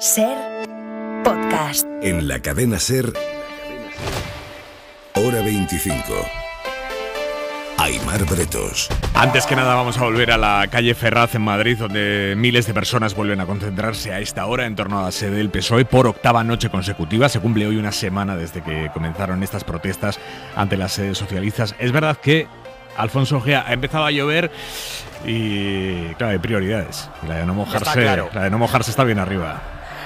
Ser podcast. En la cadena Ser, hora 25. Aymar Bretos. Antes que nada vamos a volver a la calle Ferraz en Madrid, donde miles de personas vuelven a concentrarse a esta hora en torno a la sede del PSOE por octava noche consecutiva. Se cumple hoy una semana desde que comenzaron estas protestas ante las sedes socialistas. Es verdad que Alfonso Gea, ha empezado a llover y claro, hay prioridades. La de no mojarse, la de no mojarse está bien arriba.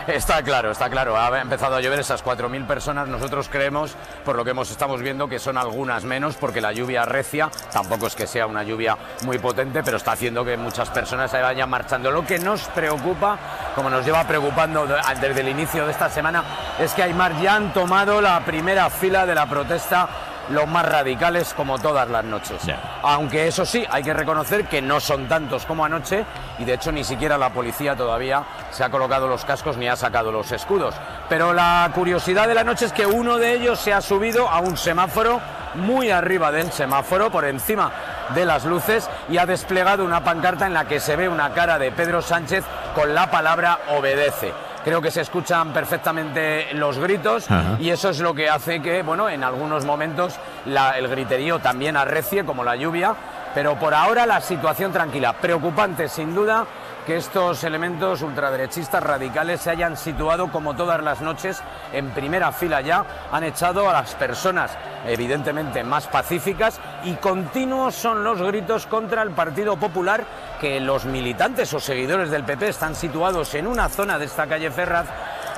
Está claro, está claro. Ha empezado a llover esas 4.000 personas. Nosotros creemos, por lo que hemos, estamos viendo, que son algunas menos, porque la lluvia recia, tampoco es que sea una lluvia muy potente, pero está haciendo que muchas personas se vayan marchando. Lo que nos preocupa, como nos lleva preocupando desde el inicio de esta semana, es que Aymar ya han tomado la primera fila de la protesta los más radicales como todas las noches. Aunque eso sí, hay que reconocer que no son tantos como anoche y de hecho ni siquiera la policía todavía se ha colocado los cascos ni ha sacado los escudos. Pero la curiosidad de la noche es que uno de ellos se ha subido a un semáforo muy arriba del semáforo, por encima de las luces, y ha desplegado una pancarta en la que se ve una cara de Pedro Sánchez con la palabra obedece creo que se escuchan perfectamente los gritos y eso es lo que hace que, bueno, en algunos momentos el griterío también arrecie, como la lluvia, pero por ahora la situación tranquila, preocupante sin duda que estos elementos ultraderechistas radicales se hayan situado como todas las noches en primera fila ya, han echado a las personas evidentemente más pacíficas y continuos son los gritos contra el Partido Popular que los militantes o seguidores del PP están situados en una zona de esta calle Ferraz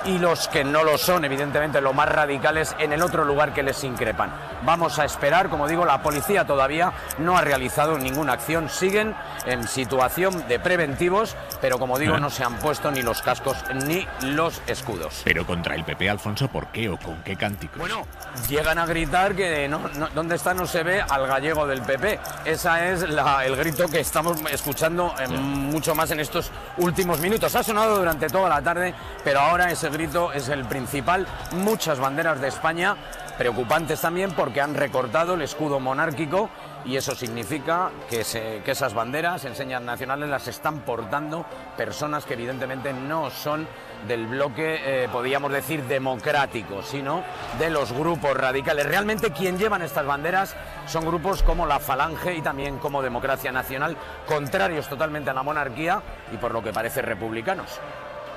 y los que no lo son, evidentemente los más radicales, en el otro lugar que les increpan. Vamos a esperar, como digo, la policía todavía no ha realizado ninguna acción, siguen en situación de preventivos, pero como digo, no se han puesto ni los cascos ni los escudos. Pero contra el PP, Alfonso, ¿por qué o con qué cánticos? Bueno, llegan a gritar que no, donde está no se ve al gallego del PP. Ese es el grito que estamos escuchando mucho más en estos últimos minutos. Ha sonado durante toda la tarde, pero ahora es es el principal. Muchas banderas de España, preocupantes también porque han recortado el escudo monárquico y eso significa que, esas banderas, enseñas nacionales, las están portando personas que evidentemente no son del bloque, podríamos decir, democrático, sino de los grupos radicales. Realmente quien llevan estas banderas son grupos como la Falange y también como Democracia Nacional, contrarios totalmente a la monarquía y por lo que parece republicanos.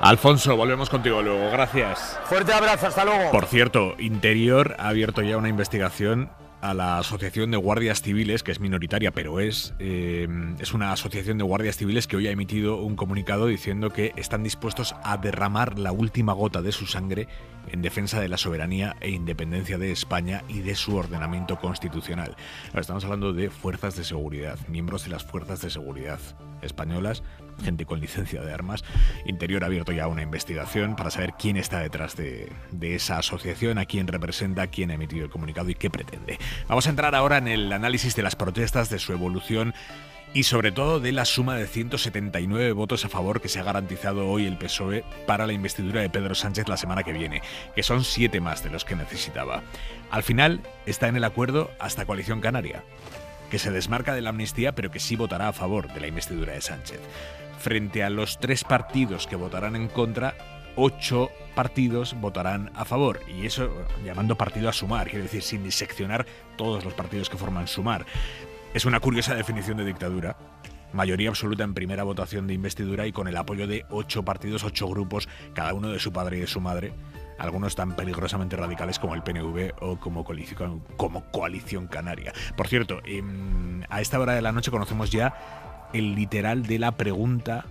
Alfonso, volvemos contigo luego. Gracias. Fuerte abrazo, hasta luego. Por cierto, Interior ha abierto ya una investigación a la Asociación de Guardias Civiles, que es minoritaria, pero es, eh, es una asociación de guardias civiles que hoy ha emitido un comunicado diciendo que están dispuestos a derramar la última gota de su sangre en defensa de la soberanía e independencia de España y de su ordenamiento constitucional. estamos hablando de fuerzas de seguridad, miembros de las fuerzas de seguridad españolas gente con licencia de armas. Interior ha abierto ya una investigación para saber quién está detrás de, esa asociación, a quién representa, quién ha emitido el comunicado y qué pretende. Vamos a entrar ahora en el análisis de las protestas, de su evolución y sobre todo de la suma de 179 votos a favor que se ha garantizado hoy el PSOE para la investidura de Pedro Sánchez la semana que viene, que son siete más de los que necesitaba. Al final está en el acuerdo hasta Coalición Canaria, que se desmarca de la amnistía pero que sí votará a favor de la investidura de Sánchez frente a los tres partidos que votarán en contra, ocho partidos votarán a favor. Y eso llamando partido a sumar, quiero decir, sin diseccionar todos los partidos que forman sumar. Es una curiosa definición de dictadura. Mayoría absoluta en primera votación de investidura y con el apoyo de ocho partidos, ocho grupos, cada uno de su padre y de su madre. Algunos tan peligrosamente radicales como el PNV o como como coalición Canaria. Por cierto, em, a esta hora de la noche conocemos ya el literal de la pregunta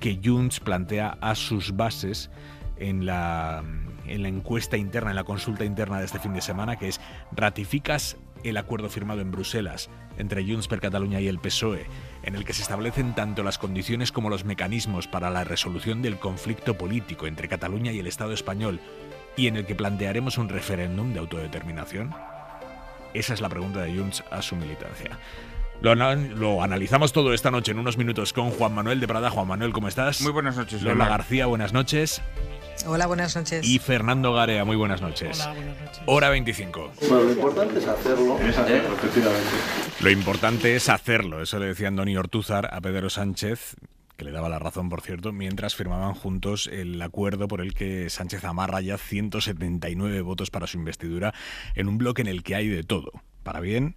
que Junts plantea a sus bases en la, encuesta interna, en la consulta interna de este fin de semana, que es ¿ratificas el acuerdo firmado en Bruselas entre Junts per Cataluña y el PSOE, en el que se establecen tanto las condiciones como los mecanismos para la resolución del conflicto político entre Cataluña y el Estado español, y en el que plantearemos un referéndum de autodeterminación? Esa es la pregunta de Junts a su militancia. Lo, analizamos todo esta noche en unos minutos con Juan Manuel de Prada. Juan Manuel, ¿cómo estás? Muy buenas noches. Lola, García, buenas noches. Hola, buenas noches. Y Fernando Garea, muy buenas noches. Hola, buenas noches. Hora 25. lo importante es hacerlo, Lo importante es hacerlo, eso le decía Antonio Ortúzar a Pedro Sánchez que le daba la razón, por cierto, mientras firmaban juntos el acuerdo por el que Sánchez amarra ya 179 votos para su investidura en un bloque en el que hay de todo, para bien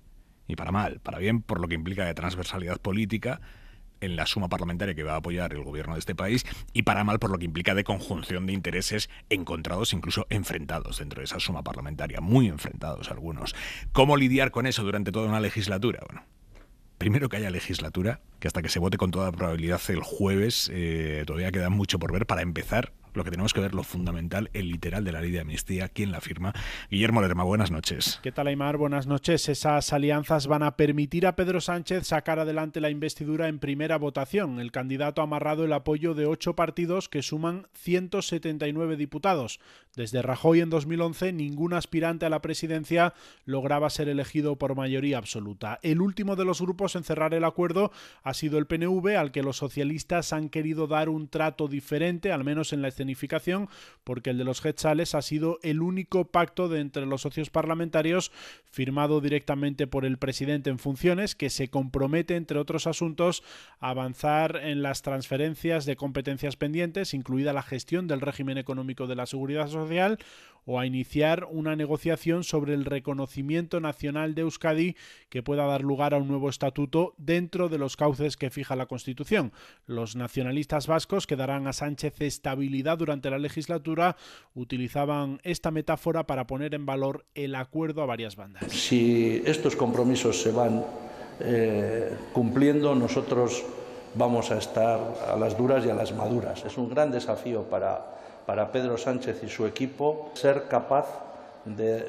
y para mal, para bien, por lo que implica de transversalidad política en la suma parlamentaria que va a apoyar el gobierno de este país y para mal por lo que implica de conjunción de intereses encontrados, incluso enfrentados dentro de esa suma parlamentaria, muy enfrentados algunos. ¿Cómo lidiar con eso durante toda una legislatura? Bueno, primero que haya legislatura, que hasta que se vote con toda probabilidad el jueves eh, todavía queda mucho por ver para empezar lo que tenemos que ver, lo fundamental, el literal de la ley de amnistía, quién la firma. Guillermo Lerma, buenas noches. ¿Qué tal, Aymar? Buenas noches. Esas alianzas van a permitir a Pedro Sánchez sacar adelante la investidura en primera votación. El candidato ha amarrado el apoyo de ocho partidos que suman 179 diputados. Desde Rajoy en 2011, ningún aspirante a la presidencia lograba ser elegido por mayoría absoluta. El último de los grupos en cerrar el acuerdo ha sido el PNV, al que los socialistas han querido dar un trato diferente, al menos en la escena porque el de los Hetzales ha sido el único pacto de entre los socios parlamentarios firmado directamente por el presidente en funciones, que se compromete, entre otros asuntos, a avanzar en las transferencias de competencias pendientes, incluida la gestión del régimen económico de la seguridad social, o a iniciar una negociación sobre el reconocimiento nacional de Euskadi que pueda dar lugar a un nuevo estatuto dentro de los cauces que fija la Constitución. Los nacionalistas vascos que darán a Sánchez estabilidad durante la legislatura utilizaban esta metáfora para poner en valor el acuerdo a varias bandas. Si estos compromisos se van eh, cumpliendo, nosotros vamos a estar a las duras y a las maduras. Es un gran desafío para para Pedro Sánchez y su equipo ser capaz de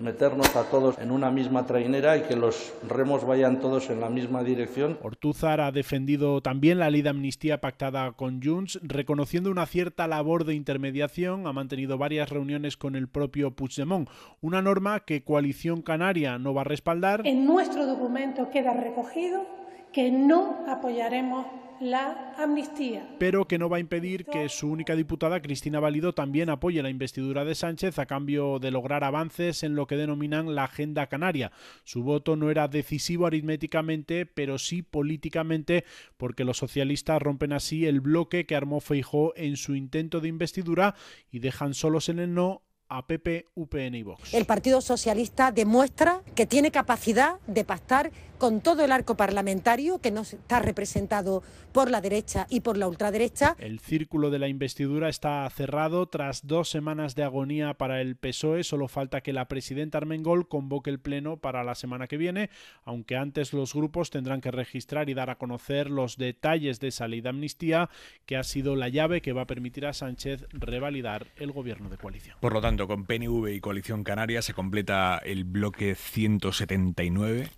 meternos a todos en una misma trainera y que los remos vayan todos en la misma dirección. Ortúzar ha defendido también la ley de amnistía pactada con Junts, reconociendo una cierta labor de intermediación, ha mantenido varias reuniones con el propio Puigdemont, una norma que Coalición Canaria no va a respaldar. En nuestro documento queda recogido que no apoyaremos la amnistía. Pero que no va a impedir que su única diputada, Cristina Valido, también apoye la investidura de Sánchez a cambio de lograr avances en lo que denominan la agenda canaria. Su voto no era decisivo aritméticamente, pero sí políticamente, porque los socialistas rompen así el bloque que armó Feijó en su intento de investidura y dejan solos en el no a PP, UPN y Vox. El Partido Socialista demuestra que tiene capacidad de pactar con todo el arco parlamentario que no está representado por la derecha y por la ultraderecha. El círculo de la investidura está cerrado tras dos semanas de agonía para el PSOE. Solo falta que la presidenta Armengol convoque el pleno para la semana que viene, aunque antes los grupos tendrán que registrar y dar a conocer los detalles de esa ley de amnistía que ha sido la llave que va a permitir a Sánchez revalidar el gobierno de coalición. Por lo tanto, con PNV y Coalición Canaria se completa el bloque 179,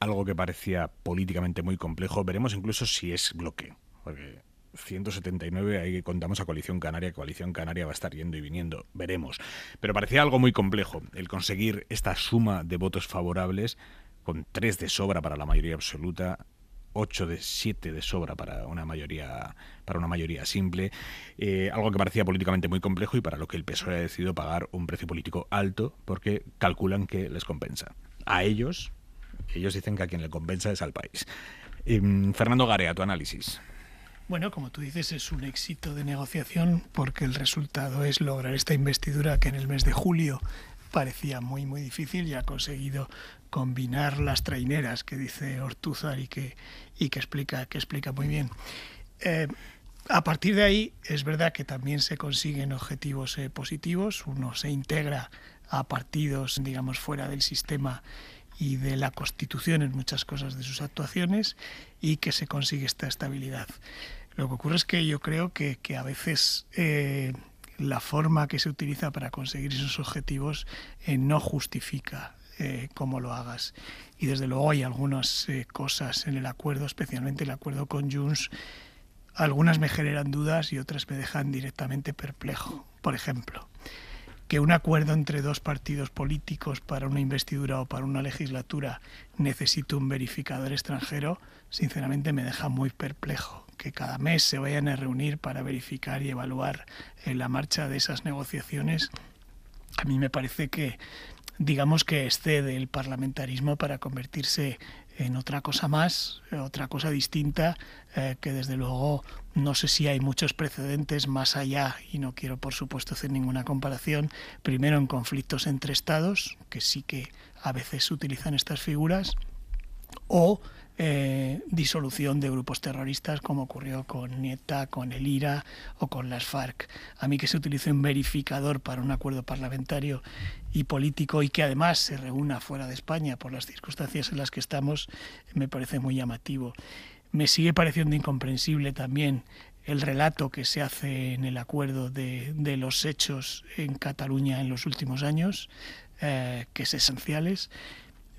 algo que parecía políticamente muy complejo. Veremos incluso si es bloque, porque 179, ahí contamos a Coalición Canaria, Coalición Canaria va a estar yendo y viniendo, veremos. Pero parecía algo muy complejo el conseguir esta suma de votos favorables con tres de sobra para la mayoría absoluta 8 de 7 de sobra para una mayoría, para una mayoría simple, eh, algo que parecía políticamente muy complejo y para lo que el PSOE ha decidido pagar un precio político alto porque calculan que les compensa. A ellos, ellos dicen que a quien le compensa es al país. Eh, Fernando Garea, tu análisis. Bueno, como tú dices, es un éxito de negociación porque el resultado es lograr esta investidura que en el mes de julio parecía muy muy difícil y ha conseguido combinar las traineras que dice Ortuzar y que, y que explica, que explica muy bien. Eh, a partir de ahí es verdad que también se consiguen objetivos eh, positivos, uno se integra a partidos, digamos, fuera del sistema y de la Constitución en muchas cosas de sus actuaciones y que se consigue esta estabilidad. Lo que ocurre es que yo creo que, a veces eh, la forma que se utiliza para conseguir esos objetivos no justifica eh, cómo lo hagas. Y desde luego hay algunas eh, cosas en el acuerdo, especialmente el acuerdo con Junts, algunas me generan dudas y otras me dejan directamente perplejo. Por ejemplo, que un acuerdo entre dos partidos políticos para una investidura o para una legislatura necesite un verificador extranjero, sinceramente me deja muy perplejo. Que cada mes se vayan a reunir para verificar y evaluar eh, la marcha de esas negociaciones, a mí me parece que digamos que excede este el parlamentarismo para convertirse en otra cosa más, otra cosa distinta, eh, que desde luego no sé si hay muchos precedentes más allá, y no quiero por supuesto hacer ninguna comparación, primero en conflictos entre estados, que sí que a veces se utilizan estas figuras, o eh, disolución de grupos terroristas como ocurrió con Nieta, con el IRA o con las FARC. A mí que se utilice un verificador para un acuerdo parlamentario y político y que además se reúna fuera de España por las circunstancias en las que estamos, me parece muy llamativo. Me sigue pareciendo incomprensible también el relato que se hace en el acuerdo de, los hechos en Cataluña en los últimos años, eh, que es esenciales.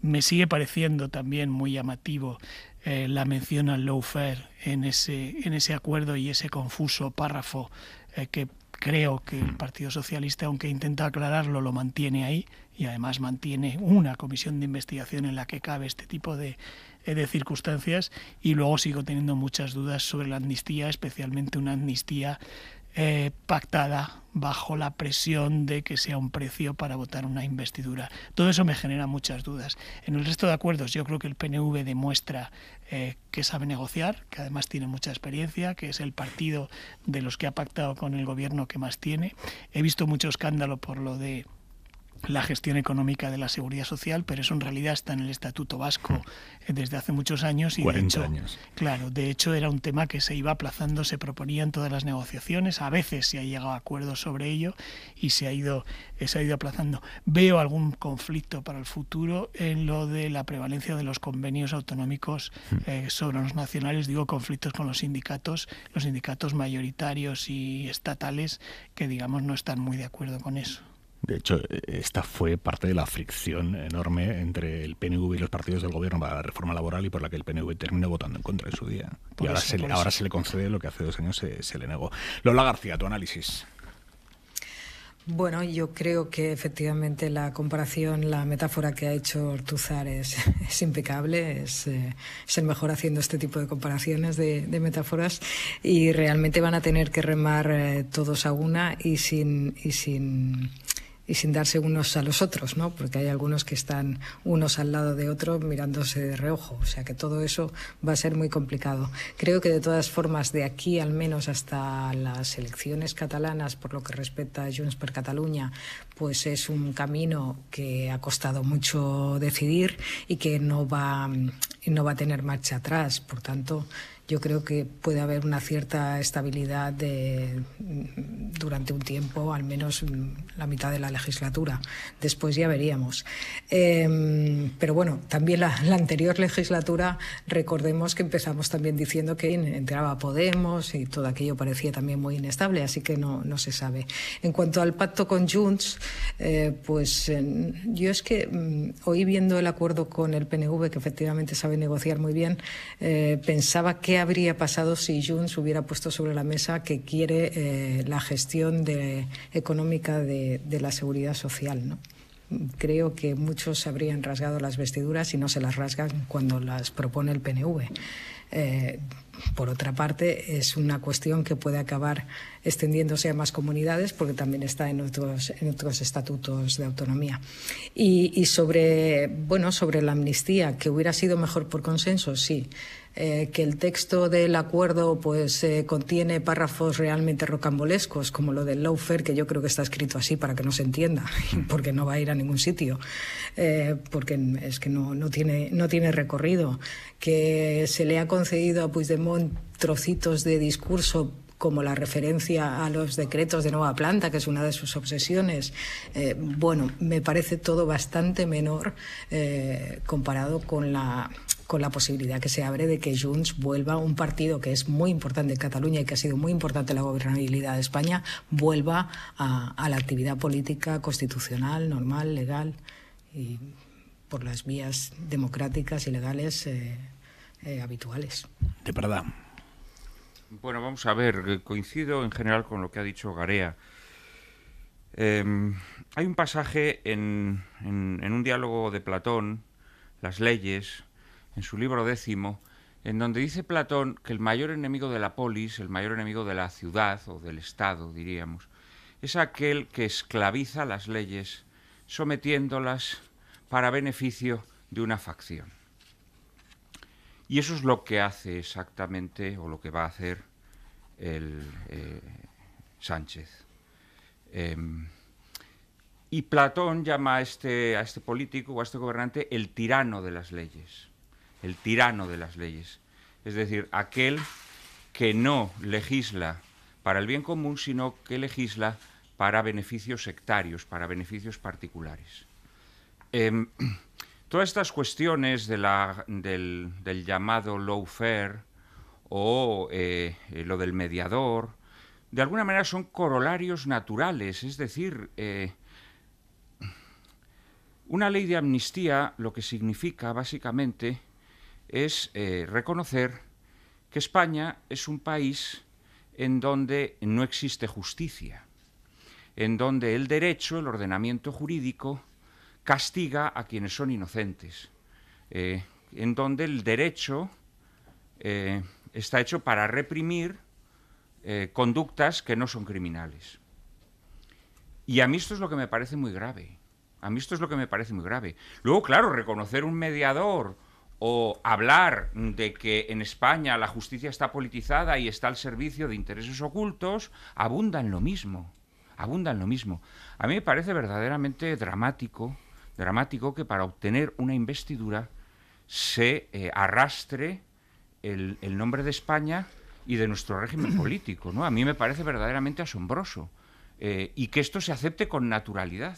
Me sigue pareciendo también muy llamativo eh, la mención al lawfare en ese, en ese acuerdo y ese confuso párrafo eh, que creo que el hmm. Partido Socialista, aunque intenta aclararlo, lo mantiene ahí y además mantiene una comisión de investigación en la que cabe este tipo de, eh, de circunstancias y luego sigo teniendo muchas dudas sobre la amnistía, especialmente una amnistía eh, pactada bajo la presión de que sea un precio para votar una investidura. Todo eso me genera muchas dudas. En el resto de acuerdos yo creo que el PNV demuestra eh, que sabe negociar, que además tiene mucha experiencia, que es el partido de los que ha pactado con el gobierno que más tiene. He visto mucho escándalo por lo de la gestión económica de la seguridad social, pero eso en realidad está en el Estatuto Vasco hmm. eh, desde hace muchos años y de hecho, años. claro, de hecho era un tema que se iba aplazando, se proponían todas las negociaciones, a veces se ha llegado a acuerdos sobre ello y se ha ido eh, se ha ido aplazando. Veo algún conflicto para el futuro en lo de la prevalencia de los convenios autonómicos hmm. eh, sobre los nacionales, digo conflictos con los sindicatos, los sindicatos mayoritarios y estatales que digamos no están muy de acuerdo con eso. De hecho, e-, esta fue parte de la fricción enorme entre el PNV y los partidos del gobierno para la reforma laboral y por la que el PNV terminó votando en contra de su día. y ahora, se, le, concede lo que hace dos años se, le negó. Lola García, tu análisis. Bueno, yo creo que efectivamente la comparación, la metáfora que ha hecho Ortuzar es, impecable, eh, es, el mejor haciendo este tipo de comparaciones, de, metáforas, y realmente van a tener que remar eh, todos a una y sin, y sin y sin darse unos a los otros, ¿no? Porque hay algunos que están unos al lado de otros mirándose de reojo. O sea que todo eso va a ser muy complicado. Creo que de todas formas, de aquí al menos hasta las elecciones catalanas, por lo que respecta a Junts per Cataluña, pues es un camino que ha costado mucho decidir y que no va, no va a tener marcha atrás. Por tanto, yo creo que puede haber una cierta estabilidad mm, durante un tiempo, al menos mm, la mitad de la legislatura. Después ya veríamos. Em, pero bueno, también la, anterior legislatura, recordemos que empezamos también diciendo que entraba Podemos y todo aquello parecía también muy inestable, así que no, se sabe. En cuanto al pacto con Junts, eh, pues yo es que mm, hoy viendo el acuerdo con el PNV, que efectivamente sabe negociar muy bien, eh, pensaba que habría pasado si Junts hubiera puesto sobre la mesa que quiere eh, la gestión económica de, la seguridad social? Creo que muchos se habrían rasgado las vestiduras y no se las rasgan cuando las propone el PNV. Eh, por otra parte, es una cuestión que puede acabar extendiéndose a más comunidades porque también está en otros, estatutos de autonomía. Y, sobre, bueno, sobre la amnistía, que hubiera sido mejor por consenso, sí. Eh, que el texto del acuerdo pues eh, contiene párrafos realmente rocambolescos, como lo del lawfare, que yo creo que está escrito así para que no se entienda, porque no va a ir a ningún sitio, eh, porque es que no, no, tiene, no tiene recorrido, que se le ha concedido a Puigdemont trocitos de discurso como la referencia a los decretos de nueva planta, que es una de sus obsesiones. bueno, me parece todo bastante menor comparado con la con la posibilidad que se abre de que Junts vuelva un partido que es muy importante en Cataluña y que ha sido muy importante en la gobernabilidad de España, vuelva a, la actividad política constitucional, normal, legal y por las vías democráticas y legales eh, eh, habituales. De verdad. Bueno, vamos a ver, eh, coincido en general con lo que ha dicho Garea. Em, hay un pasaje en un diálogo de Platón, Las leyes, en su libro décimo, en donde dice Platón que el mayor enemigo de la polis, el mayor enemigo de la ciudad o del Estado, diríamos, es aquel que esclaviza las leyes sometiéndolas para beneficio de una facción. Y eso es lo que hace exactamente, o lo que va a hacer el eh, Sánchez. Em, y Platón llama este, a este político o a este gobernante el tirano de las leyes el tirano de las leyes, es decir, aquel que no legisla para el bien común, sino que legisla para beneficios sectarios, para beneficios particulares. Em, todas estas cuestiones del, llamado llamado lawfare o eh, lo del mediador, de alguna manera son corolarios naturales, es decir, eh, una ley de amnistía lo que significa básicamente es eh, reconocer que España es un país en donde no existe justicia, en donde el derecho, el ordenamiento jurídico, castiga a quienes son inocentes, eh, en donde el derecho eh, está hecho para reprimir conductas que no son criminales. Y a mí esto es lo que me parece muy grave. A mí esto es lo que me parece muy grave. Luego, claro, reconocer un mediador o hablar de que en España la justicia está politizada y está al servicio de intereses ocultos, abundan lo mismo, abundan lo mismo. A mí me parece verdaderamente dramático, dramático que para obtener una investidura se eh, arrastre el, nombre de España y de nuestro régimen político, ¿no? A mí me parece verdaderamente asombroso eh, y que esto se acepte con naturalidad.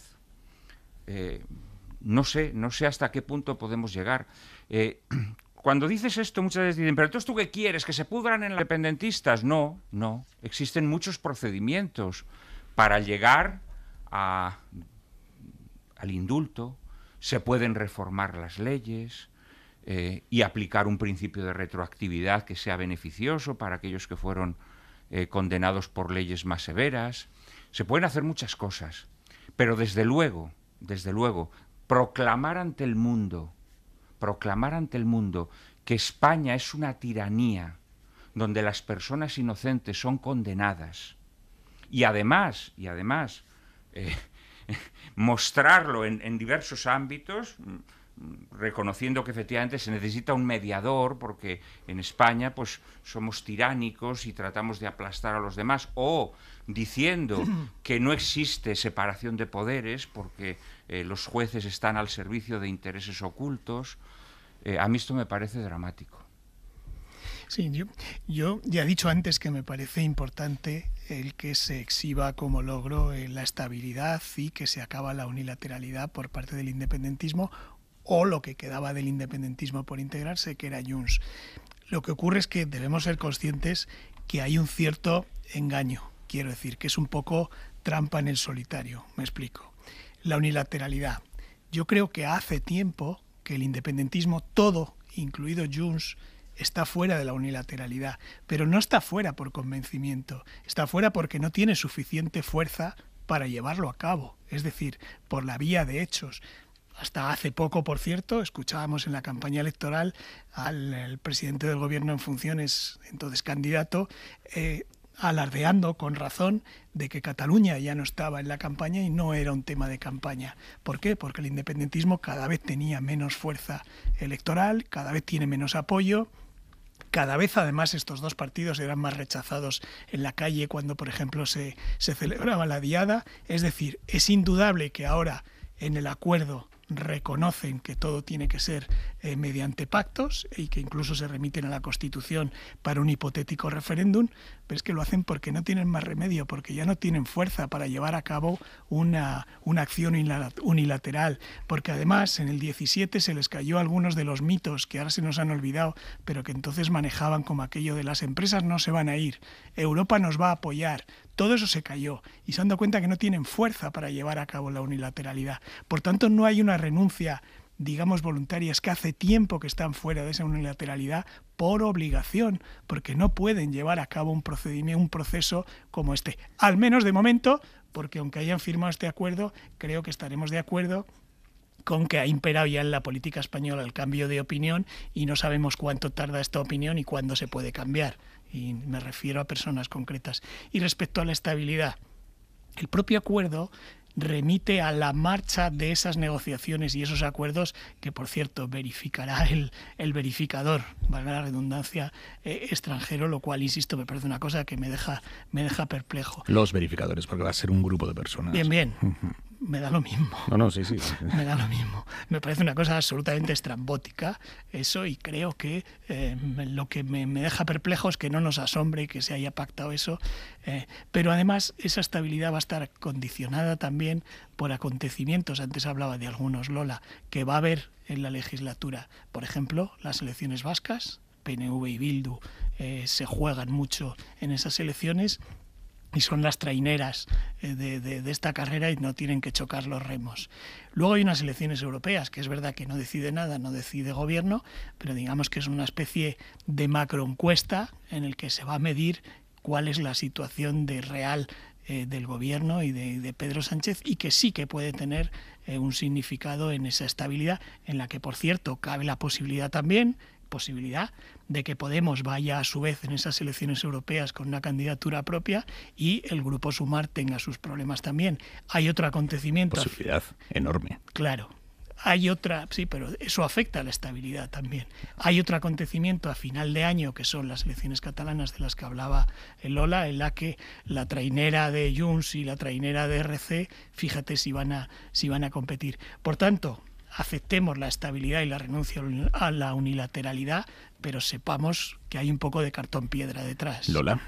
Eh, no sé, no sé hasta qué punto podemos llegar. Eh, cuando dices esto, muchas veces dicen, pero entonces tú qué quieres, que se pudran en los independentistas. No, no. Existen muchos procedimientos para llegar a, al indulto. Se pueden reformar las leyes eh, y aplicar un principio de retroactividad que sea beneficioso para aquellos que fueron eh, condenados por leyes más severas. Se pueden hacer muchas cosas, pero desde luego, desde luego, proclamar ante el mundo, proclamar ante el mundo que España es una tiranía donde las personas inocentes son condenadas y además, y además eh, mostrarlo en, en diversos ámbitos, mm, mm, reconociendo que efectivamente se necesita un mediador porque en España pues somos tiránicos y tratamos de aplastar a los demás o diciendo que no existe separación de poderes porque eh, los jueces están al servicio de intereses ocultos. Eh, a mí esto me parece dramático. Sí, yo, ya he dicho antes que me parece importante el que se exhiba como logro eh, la estabilidad y que se acaba la unilateralidad por parte del independentismo o lo que quedaba del independentismo por integrarse, que era Junts. Lo que ocurre es que debemos ser conscientes que hay un cierto engaño, quiero decir, que es un poco trampa en el solitario, me explico la unilateralidad. Yo creo que hace tiempo que el independentismo, todo, incluido Junts, está fuera de la unilateralidad, pero no está fuera por convencimiento, está fuera porque no tiene suficiente fuerza para llevarlo a cabo, es decir, por la vía de hechos. Hasta hace poco, por cierto, escuchábamos en la campaña electoral al presidente del gobierno en funciones, entonces candidato, eh, alardeando con razón de que Cataluña ya no estaba en la campaña y no era un tema de campaña. ¿Por qué? Porque el independentismo cada vez tenía menos fuerza electoral, cada vez tiene menos apoyo, cada vez además estos dos partidos eran más rechazados en la calle cuando, por ejemplo, se, celebraba la diada. Es decir, es indudable que ahora en el acuerdo reconocen que todo tiene que ser eh, mediante pactos y que incluso se remiten a la Constitución para un hipotético referéndum, pero es que lo hacen porque no tienen más remedio, porque ya no tienen fuerza para llevar a cabo una, acción unilateral, porque además en el 17 se les cayó algunos de los mitos que ahora se nos han olvidado, pero que entonces manejaban como aquello de las empresas no se van a ir, Europa nos va a apoyar, todo eso se cayó y se han dado cuenta que no tienen fuerza para llevar a cabo la unilateralidad. Por tanto, no hay una renuncia digamos, voluntarias que hace tiempo que están fuera de esa unilateralidad por obligación, porque no pueden llevar a cabo un procedimiento, un proceso como este. Al menos de momento, porque aunque hayan firmado este acuerdo, creo que estaremos de acuerdo con que ha imperado ya en la política española el cambio de opinión y no sabemos cuánto tarda esta opinión y cuándo se puede cambiar. Y me refiero a personas concretas. Y respecto a la estabilidad, el propio acuerdo remite a la marcha de esas negociaciones y esos acuerdos que, por cierto, verificará el, el verificador, valga la redundancia, eh, extranjero, lo cual, insisto, me parece una cosa que me deja, me deja perplejo. Los verificadores, porque va a ser un grupo de personas. Bien, bien me da lo mismo. No, no, sí, sí. me da lo mismo. Me parece una cosa absolutamente estrambótica eso y creo que eh, lo que me, deja perplejo es que no nos asombre que se haya pactado eso. Eh, pero además esa estabilidad va a estar condicionada también por acontecimientos. Antes hablaba de algunos, Lola, que va a haber en la legislatura. Por ejemplo, las elecciones vascas, PNV y Bildu eh, se juegan mucho en esas elecciones y son las traineras eh, de, esta carrera y no tienen que chocar los remos. Luego hay unas elecciones europeas, que es verdad que no decide nada, no decide gobierno, pero digamos que es una especie de macroencuesta en el que se va a medir cuál es la situación de real eh, del gobierno y de, Pedro Sánchez y que sí que puede tener eh, un significado en esa estabilidad en la que, por cierto, cabe la posibilidad también posibilidad de que Podemos vaya a su vez en esas elecciones europeas con una candidatura propia y el grupo Sumar tenga sus problemas también. Hay otro acontecimiento. Posibilidad enorme. Claro. Hay otra, sí, pero eso afecta a la estabilidad también. Hay otro acontecimiento a final de año que son las elecciones catalanas de las que hablaba Lola, en la que la trainera de Junts y la trainera de RC, fíjate si van a, si van a competir. Por tanto, aceptemos la estabilidad y la renuncia a la unilateralidad, pero sepamos que hay un poco de cartón piedra detrás. Lola.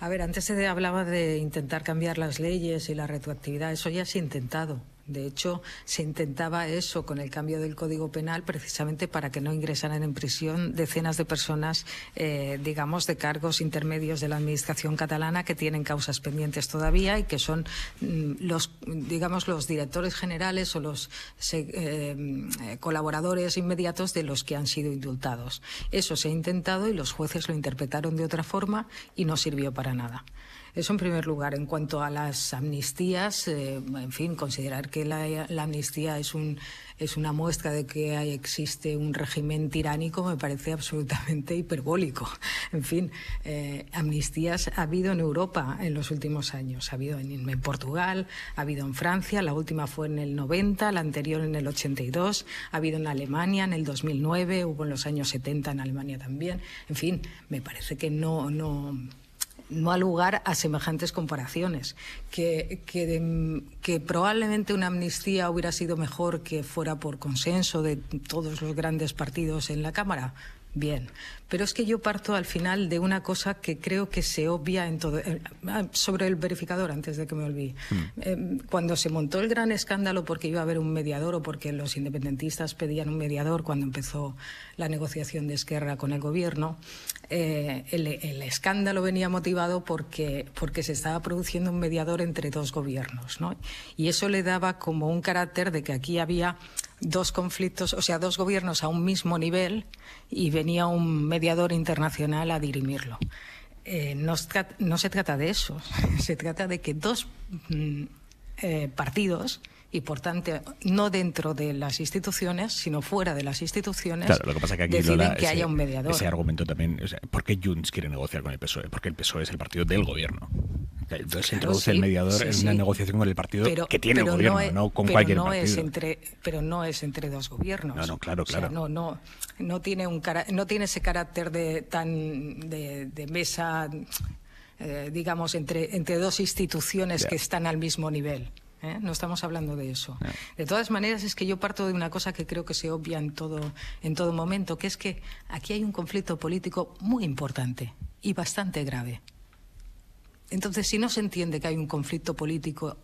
A ver, antes se hablaba de intentar cambiar las leyes y la retroactividad. Eso ya se ha intentado. De hecho, se intentaba eso con el cambio del Código Penal precisamente para que no ingresaran en prisión decenas de personas, eh, digamos, de cargos intermedios de la Administración catalana que tienen causas pendientes todavía y que son mm, los, digamos, los directores generales o los eh, eh, colaboradores inmediatos de los que han sido indultados. Eso se ha intentado y los jueces lo interpretaron de otra forma y no sirvió para nada. Eso en primer lugar. En cuanto a las amnistías, eh, en fin, considerar que la, amnistía es, un, es una muestra de que existe un régimen tiránico me parece absolutamente hiperbólico. En fin, eh, amnistías ha habido en Europa en los últimos años. Ha habido en, Portugal, ha habido en Francia, la última fue en el 90, la anterior en el 82, ha habido en Alemania en el 2009, hubo en los años 70 en Alemania también. En fin, me parece que no, no no ha lugar a semejantes comparaciones. Que, que, probablemente una amnistía hubiera sido mejor que fuera por consenso de todos los grandes partidos en la Cámara, Bien, pero es que yo parto al final de una cosa que creo que se obvia en todo. Eh, ah, sobre el verificador, antes de que me olvide. Mm. Eh, cuando se montó el gran escándalo porque iba a haber un mediador o porque los independentistas pedían un mediador cuando empezó la negociación de Esquerra con el gobierno, eh, el, escándalo venía motivado porque, porque se estaba produciendo un mediador entre dos gobiernos. ¿no? Y eso le daba como un carácter de que aquí había dos conflictos, o sea, dos gobiernos a un mismo nivel y venía un mediador internacional a dirimirlo. Eh, no, se trata de eso, se trata de que dos mm, eh, partidos y por tanto no dentro de las instituciones, sino fuera de las instituciones, lo que pasa que aquí deciden que ese, haya un mediador. Ese argumento también, o ¿por qué Junts quiere negociar con el PSOE? Porque el PSOE es el partido del gobierno. Entonces se introduce el mediador en una negociación con el partido que tiene el gobierno, no, con cualquier pero no es entre dos gobiernos. No, no, claro, claro. no, tiene un no tiene ese carácter de, tan de, mesa, eh, digamos, entre, entre dos instituciones que están al mismo nivel. ¿eh? no estamos hablando de eso. De todas maneras, es que yo parto de una cosa que creo que se obvia en todo, en todo momento, que es que aquí hay un conflicto político muy importante y bastante grave. Entonces, si no se entiende que hay un conflicto político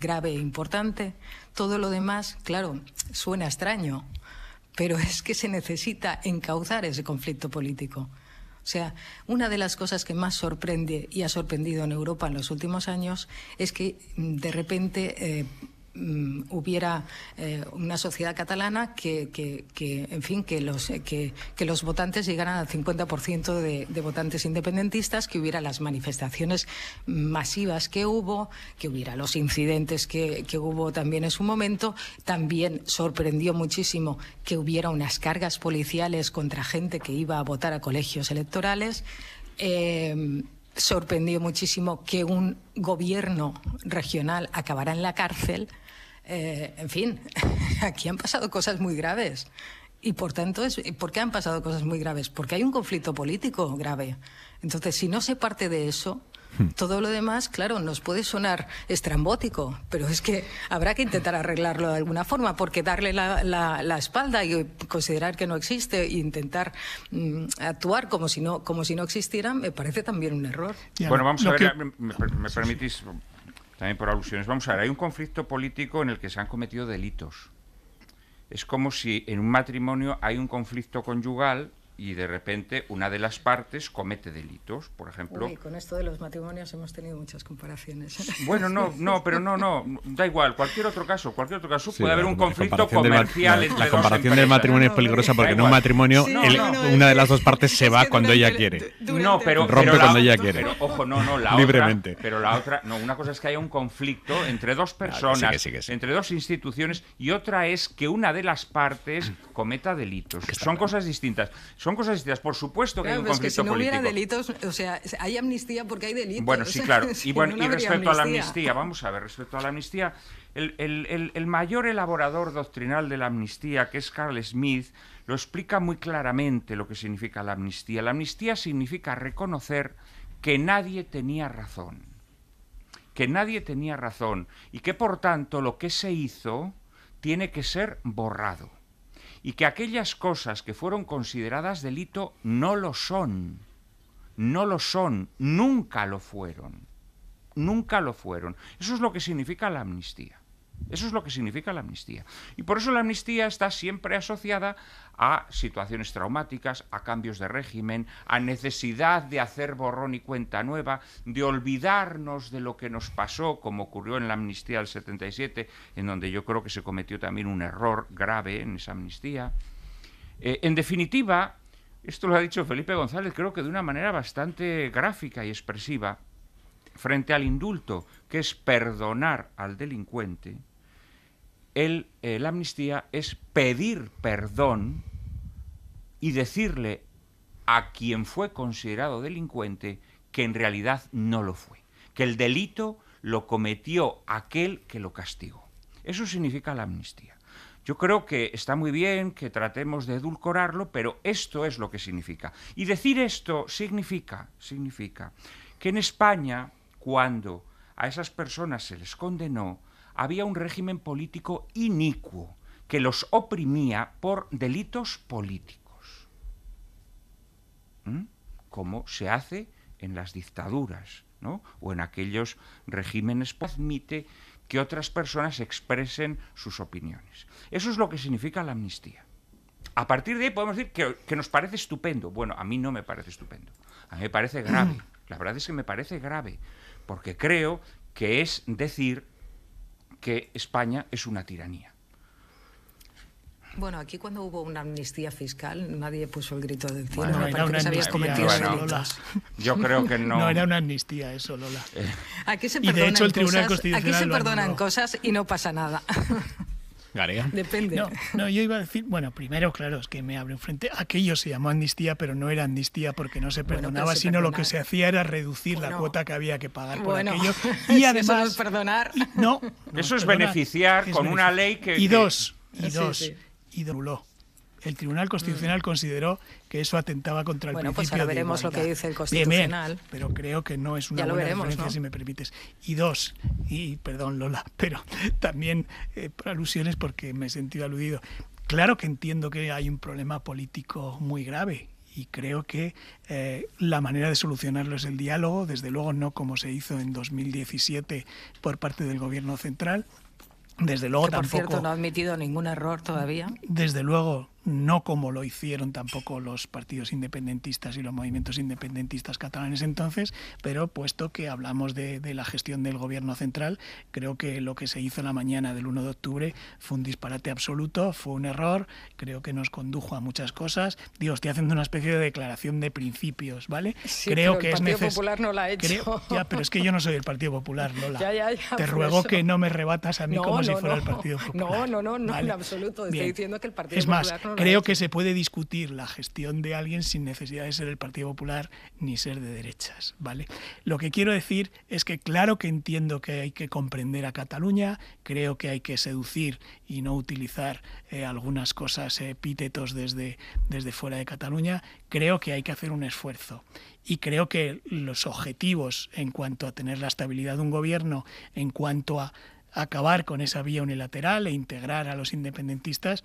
grave e importante, todo lo demás, claro, suena extraño, pero es que se necesita encauzar ese conflicto político. O sea, una de las cosas que más sorprende y ha sorprendido en Europa en los últimos años es que mm, de repente eh, Mm, hubiera eh, una sociedad catalana que, en fin, que los, eh, que, los votantes llegaran al 50% de, votantes independentistas, que hubiera las manifestaciones masivas que hubo, que hubiera los incidentes que, hubo también en su momento. También sorprendió muchísimo que hubiera unas cargas policiales contra gente que iba a votar a colegios electorales. Em, sorprendió muchísimo que un gobierno regional acabara en la cárcel eh, en fin, aquí han pasado cosas muy graves. Y por tanto, es, ¿por qué han pasado cosas muy graves? Porque hay un conflicto político grave. Entonces, si no se parte de eso, hmm. todo lo demás, claro, nos puede sonar estrambótico, pero es que habrá que intentar arreglarlo de alguna forma, porque darle la, espalda y considerar que no existe e intentar mm, actuar como si, no, como si no existiera me parece también un error. bueno, vamos a ver, me permitís también por alusiones. Vamos a ver, hay un conflicto político en el que se han cometido delitos. Es como si en un matrimonio hay un conflicto conyugal y de repente una de las partes comete delitos, por ejemplo. Uy, con esto de los matrimonios hemos tenido muchas comparaciones. Bueno, no, no, pero no, no, da igual, cualquier otro caso, cualquier otro caso puede haber un conflicto comercial entre La, la comparación del matrimonio es peligrosa porque en un matrimonio una de las dos partes se va cuando ella quiere. No, pero rompe cuando ella quiere. ojo, no, no, libremente. pero la otra, no, una cosa es que haya un conflicto entre dos personas, entre dos instituciones y otra es que una de las partes cometa delitos. Son cosas distintas son cosas distintas. Por supuesto que hay un conflicto es que si no hubiera delitos, o sea, hay amnistía porque hay delitos. Bueno, sí, claro. Y, respecto a la amnistía, vamos a ver, respecto a la amnistía, el, mayor elaborador doctrinal de la amnistía, que es Carl Smith, lo explica muy claramente lo que significa la amnistía. La amnistía significa reconocer que nadie tenía razón. Que nadie tenía razón. Y que, por tanto, lo que se hizo tiene que ser borrado y que aquellas cosas que fueron consideradas delito no lo son, no lo son, nunca lo fueron, nunca lo fueron. Eso es lo que significa la amnistía. Eso es lo que significa la amnistía. Y por eso la amnistía está siempre asociada a situaciones traumáticas, a cambios de régimen, a necesidad de hacer borrón y cuenta nueva, de olvidarnos de lo que nos pasó, como ocurrió en la amnistía del 77, en donde yo creo que se cometió también un error grave en esa amnistía. Eh, en definitiva, esto lo ha dicho Felipe González, creo que de una manera bastante gráfica y expresiva, frente al indulto, que es perdonar al delincuente, el, eh, la amnistía es pedir perdón y decirle a quien fue considerado delincuente que en realidad no lo fue, que el delito lo cometió aquel que lo castigó. Eso significa la amnistía. Yo creo que está muy bien que tratemos de edulcorarlo, pero esto es lo que significa. Y decir esto significa, significa que en España, cuando a esas personas se les condenó, había un régimen político inicuo que los oprimía por delitos políticos, ¿Mm? como se hace en las dictaduras o en aquellos regímenes que admite que otras personas expresen sus opiniones. Eso es lo que significa la amnistía. A partir de ahí podemos decir que, que nos parece estupendo. Bueno, a mí no me parece estupendo. A mí me parece grave. La verdad es que me parece grave, porque creo que es decir que España es una tiranía. Bueno, aquí cuando hubo una amnistía fiscal nadie puso el grito de... cielo. Bueno, no, Yo creo que no. No era una amnistía eso, Lola. aquí se perdonan cosas y no pasa nada. Depende. No, yo iba a decir, bueno, primero, claro, es que me abre un frente. Aquello se llamó amnistía, pero no era amnistía porque no se perdonaba, sino lo que se hacía era reducir la cuota que había que pagar por aquello. Y además. Eso es perdonar. no, Eso es beneficiar con una ley que. Y dos, y dos, y dos. El Tribunal Constitucional mm. consideró que eso atentaba contra el bueno, pues ahora veremos lo que dice el Constitucional. pero creo que no es una ya lo veremos, si me permites. Y dos, y perdón Lola, pero también eh, por alusiones porque me he sentido aludido. Claro que entiendo que hay un problema político muy grave y creo que eh, la manera de solucionarlo es el diálogo, desde luego no como se hizo en 2017 por parte del gobierno central. Desde luego que, por cierto, no ha admitido ningún error todavía. Desde luego no como lo hicieron tampoco los partidos independentistas y los movimientos independentistas catalanes entonces, pero puesto que hablamos de, la gestión del gobierno central, creo que lo que se hizo la mañana del 1 de octubre fue un disparate absoluto, fue un error, creo que nos condujo a muchas cosas. Digo, estoy haciendo una especie de declaración de principios, ¿vale? creo que el Partido es Popular no la ha hecho. Ya, pero es que yo no soy el Partido Popular, Lola. ya, ya, ya, Te ruego que no me rebatas a mí como si fuera el Partido Popular. No, no, no, no, en absoluto. Estoy diciendo que el Partido es Popular no creo que se puede discutir la gestión de alguien sin necesidad de ser el Partido Popular ni ser de derechas, ¿vale? Lo que quiero decir es que claro que entiendo que hay que comprender a Cataluña, creo que hay que seducir y no utilizar eh, algunas cosas eh, epítetos desde, desde fuera de Cataluña, creo que hay que hacer un esfuerzo y creo que los objetivos en cuanto a tener la estabilidad de un gobierno, en cuanto a acabar con esa vía unilateral e integrar a los independentistas,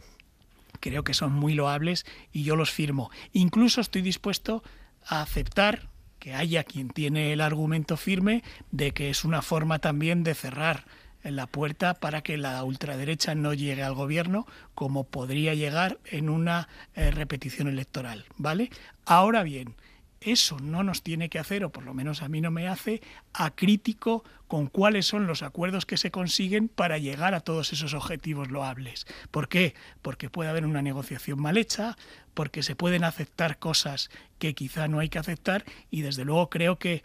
creo que son muy loables y yo los firmo. Incluso estoy dispuesto a aceptar que haya quien tiene el argumento firme de que es una forma también de cerrar la puerta para que la ultraderecha no llegue al gobierno como podría llegar en una eh, repetición electoral, ¿vale? Ahora bien, eso no nos tiene que hacer, o por lo menos a mí no me hace, a crítico con cuáles son los acuerdos que se consiguen para llegar a todos esos objetivos loables. ¿Por qué? Porque puede haber una negociación mal hecha, porque se pueden aceptar cosas que quizá no hay que aceptar y desde luego creo que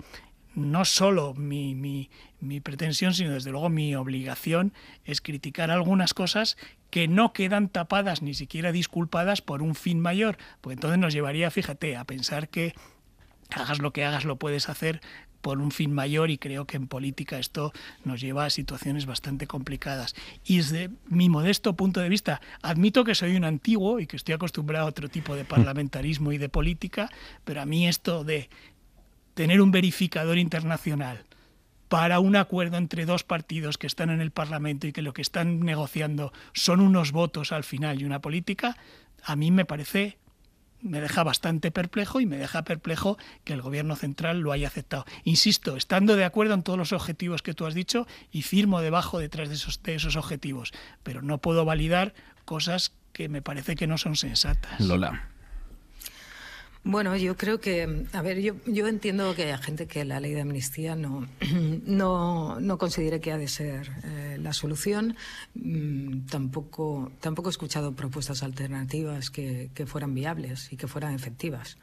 no solo mi, mi, pretensión, sino desde luego mi obligación es criticar algunas cosas que no quedan tapadas, ni siquiera disculpadas por un fin mayor, porque entonces nos llevaría, fíjate, a pensar que hagas lo que hagas, lo puedes hacer por un fin mayor y creo que en política esto nos lleva a situaciones bastante complicadas. Y desde mi modesto punto de vista, admito que soy un antiguo y que estoy acostumbrado a otro tipo de parlamentarismo y de política, pero a mí esto de tener un verificador internacional para un acuerdo entre dos partidos que están en el Parlamento y que lo que están negociando son unos votos al final y una política, a mí me parece me deja bastante perplejo y me deja perplejo que el gobierno central lo haya aceptado. Insisto, estando de acuerdo en todos los objetivos que tú has dicho y firmo debajo detrás de esos, esos objetivos, pero no puedo validar cosas que me parece que no son sensatas. Lola. Bueno, yo creo que, a ver, yo, yo entiendo que hay gente que la ley de amnistía no, no, considere que ha de ser eh, la solución. Mm, tampoco, he escuchado propuestas alternativas que, fueran viables y que fueran efectivas.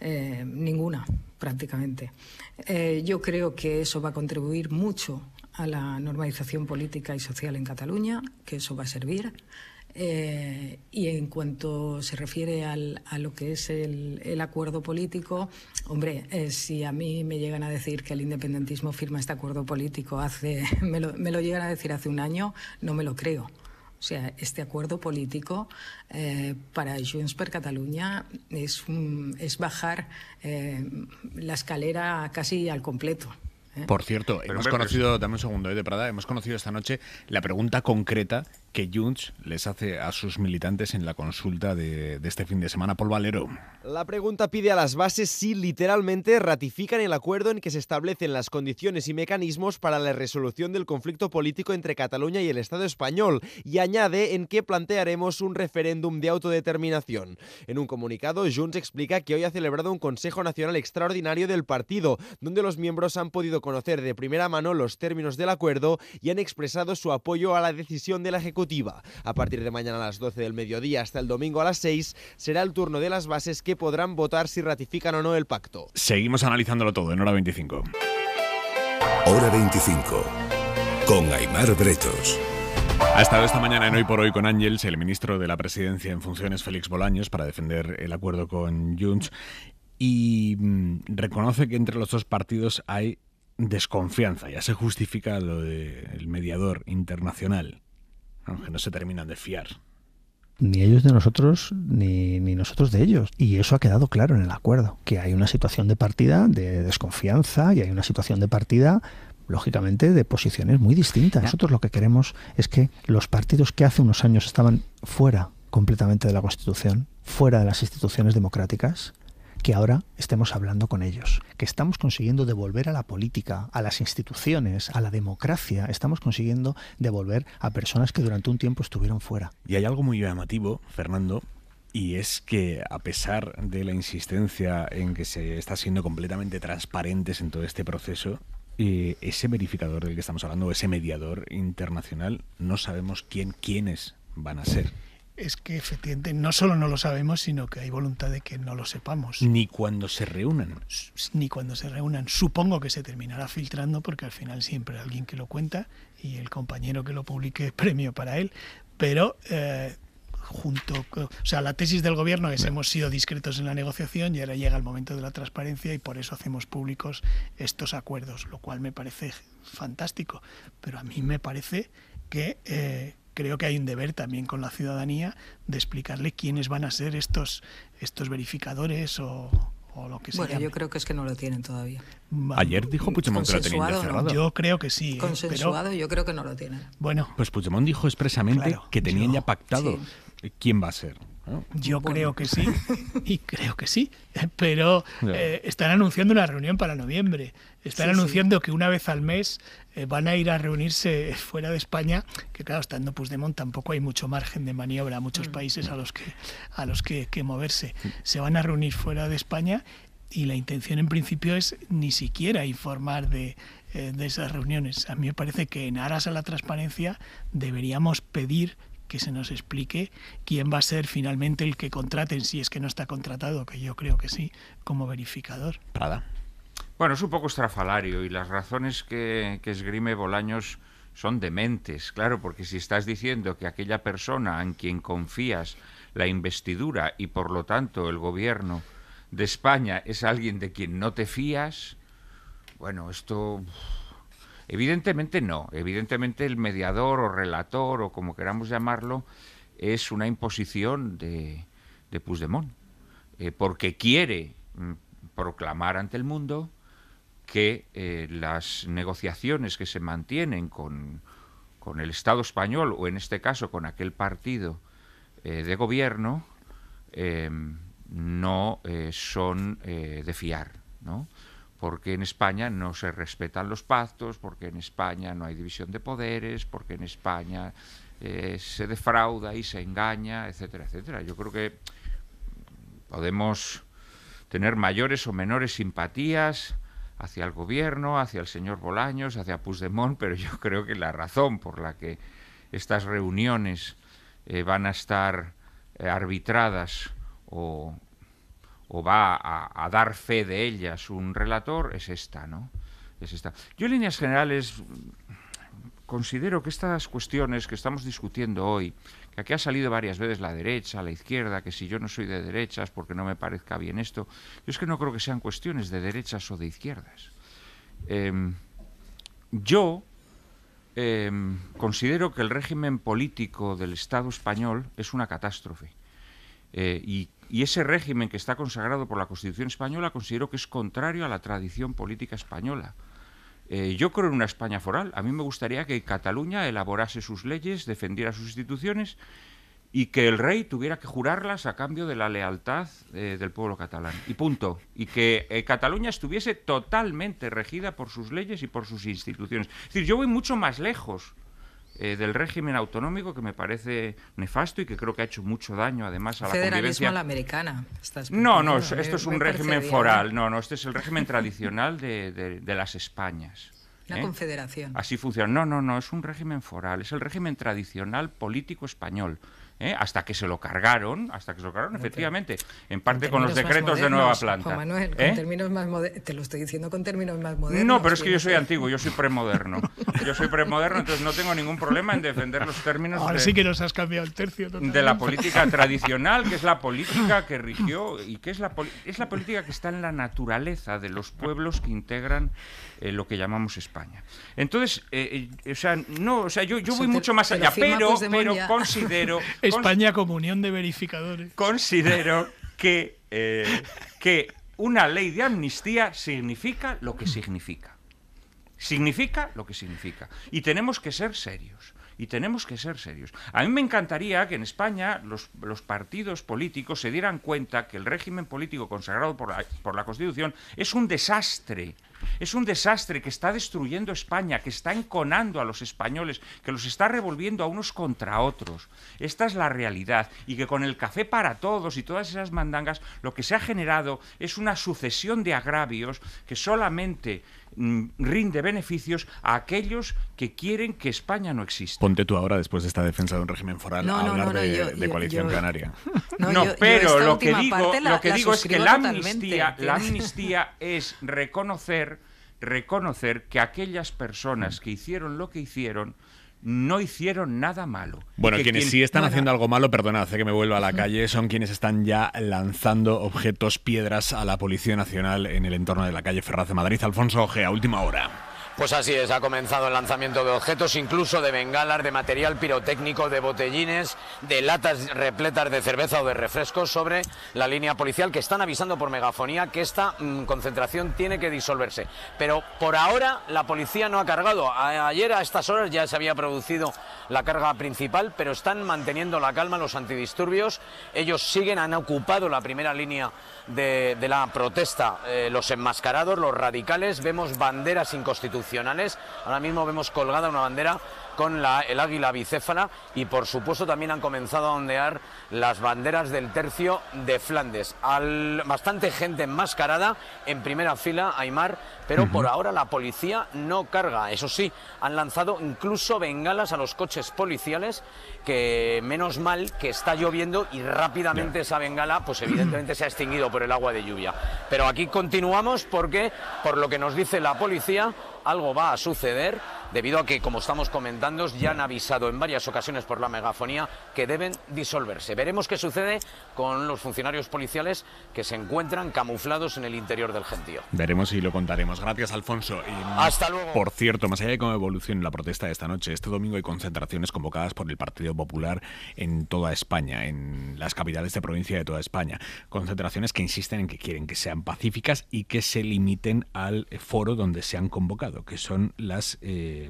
Eh, ninguna, prácticamente. Eh, yo creo que eso va a contribuir mucho a la normalización política y social en Cataluña, que eso va a servir. Eh, y en cuanto se refiere a lo que es el, acuerdo político, hombre, eh, si a mí me llegan a decir que el independentismo firma este acuerdo político hace, me lo, me llegan a decir hace un año, no me lo creo. O sea, este acuerdo político eh, para Junts per Cataluña es, es bajar la escalera casi al completo. Por cierto, hemos conocido, también un segundo, de Prada, hemos conocido esta noche la pregunta concreta que Junts les hace a sus militantes en la consulta de, este fin de semana. por Valero. La pregunta pide a las bases si literalmente ratifican el acuerdo en que se establecen las condiciones y mecanismos para la resolución del conflicto político entre Cataluña y el Estado español y añade en que plantearemos un referéndum de autodeterminación. En un comunicado, Junts explica que hoy ha celebrado un Consejo Nacional Extraordinario del partido, donde los miembros han podido conocer de primera mano los términos del acuerdo y han expresado su apoyo a la decisión de la ejecución a partir de mañana a las 12 del mediodía hasta el domingo a las 6 será el turno de las bases que podrán votar si ratifican o no el pacto. Seguimos analizándolo todo en hora 25. Hora 25 con Aymar Bretos. Ha estado esta mañana en Hoy por Hoy con Ángels, el ministro de la Presidencia en funciones, Félix Bolaños, para defender el acuerdo con Junts y mm, reconoce que entre los dos partidos hay desconfianza. Ya se justifica lo del mediador internacional aunque no se terminan de fiar. Ni ellos de nosotros, ni, ni, nosotros de ellos. Y eso ha quedado claro en el acuerdo, que hay una situación de partida de desconfianza y hay una situación de partida, lógicamente, de posiciones muy distintas. Nosotros lo que queremos es que los partidos que hace unos años estaban fuera completamente de la Constitución, fuera de las instituciones democráticas, que ahora estemos hablando con ellos, que estamos consiguiendo devolver a la política, a las instituciones, a la democracia, estamos consiguiendo devolver a personas que durante un tiempo estuvieron fuera. Y hay algo muy llamativo, Fernando, y es que a pesar de la insistencia en que se está siendo completamente transparentes en todo este proceso, eh, ese verificador del que estamos hablando, ese mediador internacional, no sabemos quién quiénes van a ser es que efectivamente no solo no lo sabemos, sino que hay voluntad de que no lo sepamos. Ni cuando se reúnan. Ni cuando se reúnan. Supongo que se terminará filtrando porque al final siempre hay alguien que lo cuenta y el compañero que lo publique es premio para él. Pero eh, junto, o sea, la tesis del gobierno es hemos sido discretos en la negociación y ahora llega el momento de la transparencia y por eso hacemos públicos estos acuerdos, lo cual me parece fantástico. Pero a mí me parece que... Eh, creo que hay un deber también con la ciudadanía de explicarle quiénes van a ser estos, estos verificadores o, lo que sea. Bueno, yo creo que es que no lo tienen todavía. Ayer dijo Puigdemont que lo tenían cerrado. Yo creo que sí. ¿eh? Consensuado, yo creo que no lo tienen. Bueno. Pues Puigdemont dijo expresamente que tenían ya pactado quién va a ser. Yo creo que sí, y creo que sí, pero eh, están anunciando una reunión para noviembre. Están anunciando que una vez al mes eh, van a ir a reunirse fuera de España, que claro, estando Puigdemont tampoco hay mucho margen de maniobra, muchos mm. países a los que, a los que, moverse. Se van a reunir fuera de España y la intención en principio es ni siquiera informar de, eh, de, esas reuniones. A mí me parece que en aras a la transparencia deberíamos pedir que se nos explique quién va a ser finalmente el que contraten, si es que no está contratado, que yo creo que sí, como verificador. Prada. Bueno, es un poco estrafalario y las razones que, que esgrime Bolaños son dementes, claro, porque si estás diciendo que aquella persona en quien confías la investidura y por lo tanto el gobierno de España es alguien de quien no te fías, bueno, esto Evidentemente no, evidentemente el mediador o relator o como queramos llamarlo es una imposición de, de Puigdemont, eh, porque quiere mm, proclamar ante el mundo que eh, las negociaciones que se mantienen con, con, el Estado español o en este caso con aquel partido eh, de gobierno no son de fiar, ¿no? porque en España no se respetan los pactos, porque en España no hay división de poderes, porque en España eh, se defrauda y se engaña, etcétera, etcétera. Yo creo que podemos tener mayores o menores simpatías hacia el gobierno, hacia el señor Bolaños, hacia Puigdemont, pero yo creo que la razón por la que estas reuniones eh, van a estar eh, arbitradas o, o va a, dar fe de ellas un relator es esta, ¿no? Es esta. Yo en líneas generales mm, considero que estas cuestiones que estamos discutiendo hoy, que aquí ha salido varias veces la derecha, la izquierda, que si yo no soy de derechas porque no me parezca bien esto, yo es que no creo que sean cuestiones de derechas o de izquierdas. Em, yo em, considero que el régimen político del Estado español es una catástrofe eh, y y ese régimen que está consagrado por la Constitución española considero que es contrario a la tradición política española. Eh, yo creo en una España foral. A mí me gustaría que Cataluña elaborase sus leyes, defendiera sus instituciones y que el rey tuviera que jurarlas a cambio de la lealtad eh, del pueblo catalán. Y punto. Y que eh, Cataluña estuviese totalmente regida por sus leyes y por sus instituciones. Es decir, yo voy mucho más lejos eh, del régimen autonómico que me parece nefasto y que creo que ha hecho mucho daño además a la convivencia. americana. no, no, eh, esto es un régimen foral, no, no, este es el régimen tradicional de, de, las Españas. La ¿eh? confederación. Así funciona. No, no, no, es un régimen foral, es el régimen tradicional político español. ¿eh? hasta que se lo cargaron, hasta que se lo cargaron, efectivamente, en parte con, los decretos de nueva planta. Manuel, ¿eh? te lo estoy diciendo con términos más modernos. No, pero es que yo soy antiguo, yo soy premoderno. yo soy premoderno, entonces no tengo ningún problema en defender los términos. de, sí que nos has cambiado el tercio. De la política tradicional, que es la política que rigió y que es la, es la política que está en la naturaleza de los pueblos que integran eh, lo que llamamos España. Entonces, eh, eh, o sea, no, sea, yo, voy mucho más allá, pero, considero... España como unión de verificadores. Considero que, que una ley de amnistía significa lo que significa. Significa lo que significa. Y tenemos que ser serios y tenemos que ser serios. A mí me encantaría que en España los, los, partidos políticos se dieran cuenta que el régimen político consagrado por por la Constitución es un desastre es un desastre que está destruyendo España, que está enconando a los españoles, que los está revolviendo a unos contra otros. Esta es la realidad y que con el café para todos y todas esas mandangas lo que se ha generado es una sucesión de agravios que solamente mm, rinde beneficios a aquellos que quieren que España no exista. Ponte tú ahora, después de esta defensa de un régimen foral, a de, coalición canaria. No, pero lo que digo, lo digo es que la amnistía, la amnistía es reconocer reconocer que aquellas personas mm. que hicieron lo que hicieron no hicieron nada malo. Bueno, quienes sí están haciendo algo malo, perdona, hace eh, que me vuelva a la calle, son quienes están ya lanzando objetos, piedras a la Policía Nacional en el entorno de la calle Ferraz de Madrid. Alfonso A última hora. Pues así es, ha comenzado el lanzamiento de objetos, incluso de bengalas, de material pirotécnico, de botellines, de latas repletas de cerveza o de refrescos sobre la línea policial que están avisando por megafonía que esta mm, concentración tiene que disolverse. Pero por ahora la policía no ha cargado. ayer a estas horas ya se había producido la carga principal, pero están manteniendo la calma los antidisturbios. Ellos siguen, han ocupado la primera línea de, la protesta. Eh, los enmascarados, los radicales, vemos banderas inconstitucionales. Ahora mismo vemos colgada una bandera con la, el águila bicéfala y por supuesto también han comenzado a ondear las banderas del tercio de Flandes. bastante gente enmascarada en primera fila, Aymar, pero por ahora la policía no carga. Eso sí, han lanzado incluso bengalas a los coches policiales, que menos mal que está lloviendo y rápidamente esa bengala, pues evidentemente se ha extinguido por el agua de lluvia. Pero aquí continuamos porque, por lo que nos dice la policía, algo va a suceder debido a que, como estamos comentando, ya han avisado en varias ocasiones por la megafonía que deben disolverse. Veremos qué sucede con los funcionarios policiales que se encuentran camuflados en el interior del gentío. Veremos y lo contaremos. Gracias, Alfonso. Y, mm, Hasta luego. Por cierto, más allá de cómo evoluciona la protesta de esta noche, este domingo hay concentraciones convocadas por el Partido Popular en toda España, en las capitales de provincia de toda España. Concentraciones que insisten en que quieren que sean pacíficas y que se limiten al foro donde se han convocado, que son las... Eh,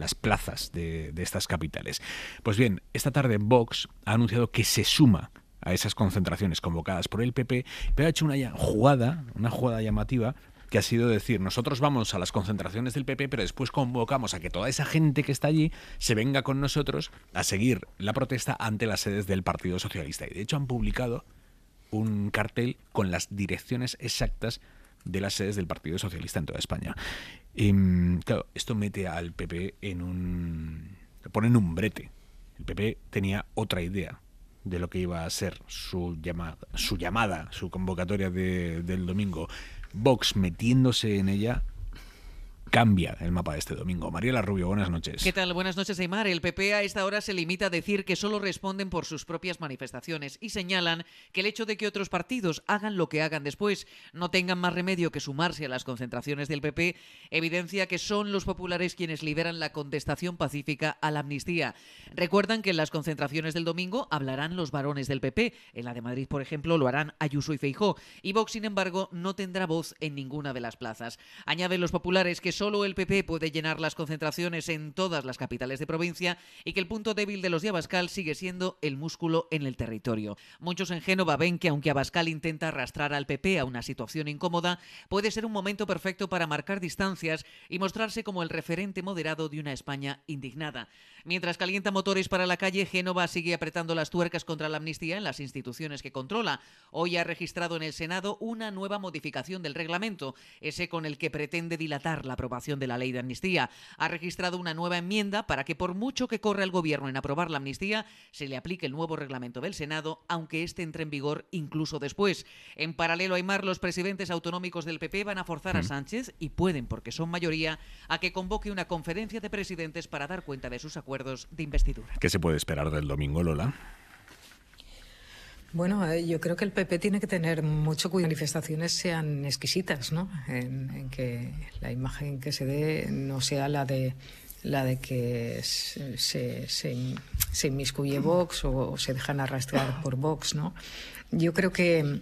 las plazas de, estas capitales. Pues bien, esta tarde Vox ha anunciado que se suma a esas concentraciones convocadas por el PP, pero ha hecho una jugada, una jugada llamativa que ha sido decir, nosotros vamos a las concentraciones del PP, pero después convocamos a que toda esa gente que está allí se venga con nosotros a seguir la protesta ante las sedes del Partido Socialista. Y de hecho han publicado un cartel con las direcciones exactas de las sedes del Partido Socialista en toda España. claro, esto mete al PP en un... pone en un brete. El PP tenía otra idea de lo que iba a ser su llamada, su, llamada, su convocatoria de, del domingo. Vox metiéndose en ella cambia el mapa este domingo. Mariela Rubio, buenas noches. ¿Qué tal? Buenas noches, Aymar. El PP a esta hora se limita a decir que solo responden por sus propias manifestaciones y señalan que el hecho de que otros partidos hagan lo que hagan después no tengan más remedio que sumarse a las concentraciones del PP evidencia que son los populares quienes liberan la contestación pacífica a la amnistía. Recuerdan que en las concentraciones del domingo hablarán los varones del PP. En la de Madrid, por ejemplo, lo harán Ayuso y Feijó. Y Vox, sin embargo, no tendrá voz en ninguna de las plazas. Añaden los populares que que solo el PP puede llenar las concentraciones en todas las capitales de provincia y que el punto débil de los de Abascal sigue siendo el músculo en el territorio. Muchos en Génova ven que aunque Abascal intenta arrastrar al PP a una situación incómoda, puede ser un momento perfecto para marcar distancias y mostrarse como el referente moderado de una España indignada. Mientras calienta motores para la calle, Génova sigue apretando las tuercas contra la amnistía en las instituciones que controla. Hoy ha registrado en el Senado una nueva modificación del reglamento, ese con el que pretende dilatar la aprobación de la ley de amnistía. Ha registrado una nueva enmienda para que por mucho que corra el gobierno en aprobar la amnistía, se le aplique el nuevo reglamento del Senado, aunque este entre en vigor incluso después. En paralelo, Aymar, los presidentes autonómicos del PP van a forzar a Sánchez, y pueden porque son mayoría, a que convoque una conferencia de presidentes para dar cuenta de sus acuerdos ¿Qué se puede esperar del domingo, Lola? Bueno, eh, yo creo que el PP tiene que tener mucho cuidado manifestaciones sean exquisitas, ¿no? En, que la imagen que se dé no sea la de la de que se, se, inmiscuye Vox o, se dejan arrastrar por Vox, ¿no? Yo creo que,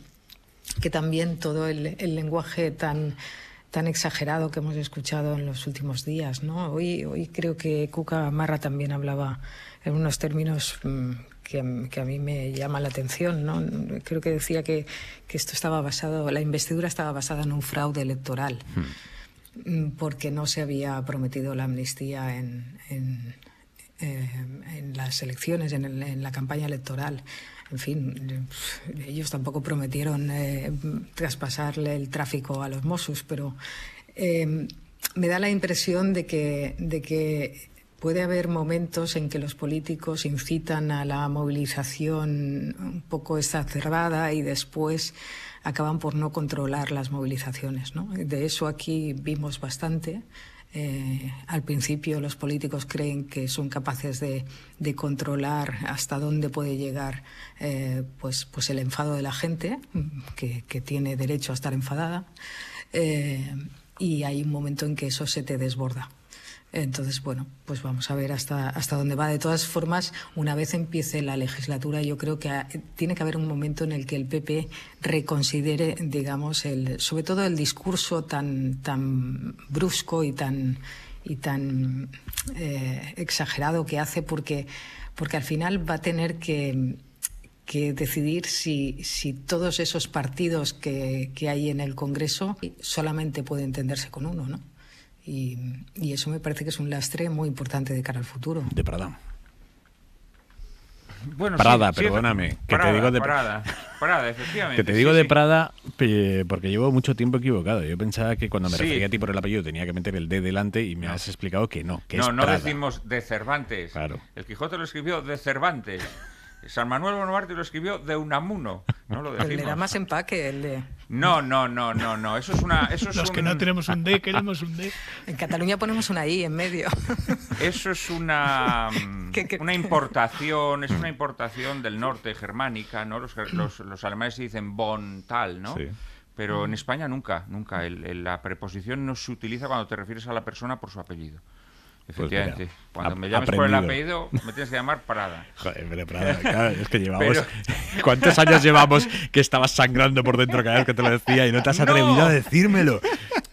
que también todo el lenguaje tan tan exagerado que hemos escuchado en los últimos días. ¿no? Hoy, hoy creo que Cuca Marra también hablaba en unos términos mm, que, a mí me llama la atención. ¿no? Creo que decía que, esto estaba basado, la investidura estaba basada en un fraude electoral, hmm. mm, porque no se había prometido la amnistía en, eh, las elecciones, en, en la campaña electoral en fin, ellos tampoco prometieron eh, traspasarle el tráfico a los Mossos, pero em, me da la impresión de que, puede haber momentos en que los políticos incitan a la movilización un poco exacerbada y después acaban por no controlar las movilizaciones. De eso aquí vimos bastante. Eh, al principio los políticos creen que son capaces de, controlar hasta dónde puede llegar eh, pues, pues el enfado de la gente, que, tiene derecho a estar enfadada, eh, y hay un momento en que eso se te desborda. Entonces, bueno, pues vamos a ver hasta, hasta dónde va. De todas formas, una vez empiece la legislatura, yo creo que tiene que haber un momento en el que el PP reconsidere, digamos, el, sobre todo el discurso tan, tan brusco y tan, y tan eh, exagerado que hace, porque, porque al final va a tener que, decidir si, si, todos esos partidos que, que hay en el Congreso solamente pueden entenderse con uno, ¿no? Y, eso me parece que es un lastre muy importante de cara al futuro. De Prada. Bueno, Prada, perdóname. que te digo de Prada. Prada, efectivamente. Que te digo de Prada porque llevo mucho tiempo equivocado. Yo pensaba que cuando me refería a ti por el apellido tenía que meter el D delante y me has explicado que no. Que no, no decimos de Cervantes. Claro. El Quijote lo escribió de Cervantes. San Manuel Bonomarte lo escribió de Unamuno, no lo decimos. Le da más empaque el de... No, no, no, no, no, eso es una... Eso Los que no tenemos un D, queremos un D. En Cataluña ponemos una I en medio. Eso es una, una importación, es una importación del norte germánica, ¿no? Los, los, alemanes dicen Bon tal, ¿no? pero en España nunca, nunca. la preposición no se utiliza cuando te refieres a la persona por su apellido. Pues Efectivamente. Cuando me llames por el apellido, me tienes que llamar Prada. Joder, Prada, claro, es que llevamos. ¿Cuántos años llevamos que estabas sangrando por dentro cada vez que te lo decía y no te has atrevido a decírmelo?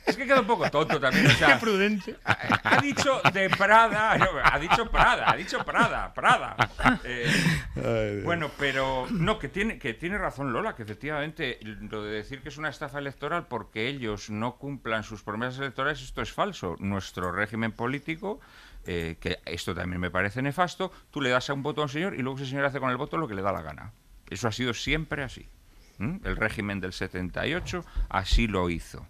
Es que queda un poco tonto también. sea, prudente. Ha, dicho de Prada, ha dicho Prada, ha dicho Prada, Prada. Eh, bueno, pero no, que tiene, que tiene razón Lola, que efectivamente lo de decir que es una estafa electoral porque ellos no cumplan sus promesas electorales, esto es falso. Nuestro régimen político eh, que esto también me parece nefasto, tú le das a un voto a un señor y luego ese señor hace con el voto lo que le da la gana. Eso ha sido siempre así. El régimen del 78 así lo hizo.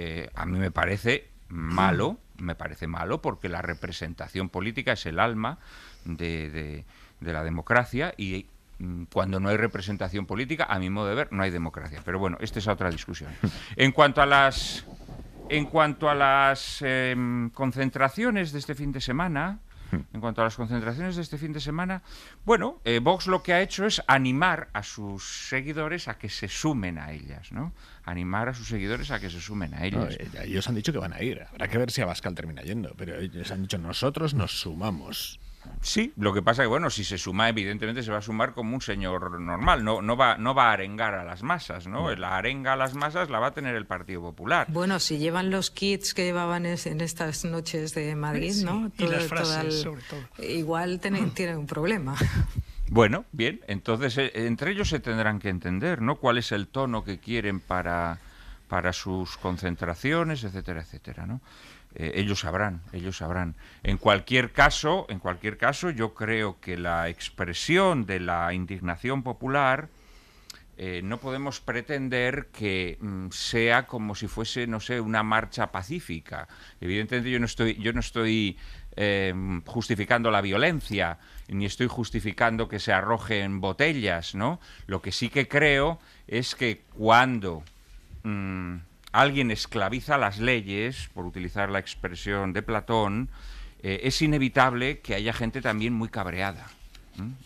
Eh, a mí me parece malo, me parece malo porque la representación política es el alma de, la democracia y mm, cuando no hay representación política, a mi modo de ver, no hay democracia. Pero bueno, esta es otra discusión. En cuanto a las, en cuanto a las em, concentraciones de este fin de semana, En cuanto a las concentraciones de este fin de semana, bueno, eh, Vox lo que ha hecho es animar a sus seguidores a que se sumen a ellas, ¿no? Animar a sus seguidores a que se sumen a ellas. Eh, ellos han dicho que van a ir. Habrá que ver si Abascal termina yendo, pero ellos han dicho nosotros nos sumamos. Sí, lo que pasa que bueno, si se suma, evidentemente se va a sumar como un señor normal, no, no va, no va a arengar a las masas, ¿no? La arenga a las masas la va a tener el Partido Popular. Bueno, si llevan los kits que llevaban en estas noches de Madrid, ¿no? Igual tienen, un problema. Bueno, bien, entonces eh, entre ellos se tendrán que entender, ¿no? Cuál es el tono que quieren para, para sus concentraciones, etcétera, etcétera, ¿no? Eh, ellos sabrán, ellos sabrán. En cualquier caso, en cualquier caso, yo creo que la expresión de la indignación popular eh, no podemos pretender que mm, sea como si fuese, no sé, una marcha pacífica. Evidentemente yo no estoy, yo no estoy eh, justificando la violencia, ni estoy justificando que se arrojen botellas, ¿no? Lo que sí que creo es que cuando mm, alguien esclaviza las leyes, por utilizar la expresión de Platón, eh, es inevitable que haya gente también muy cabreada.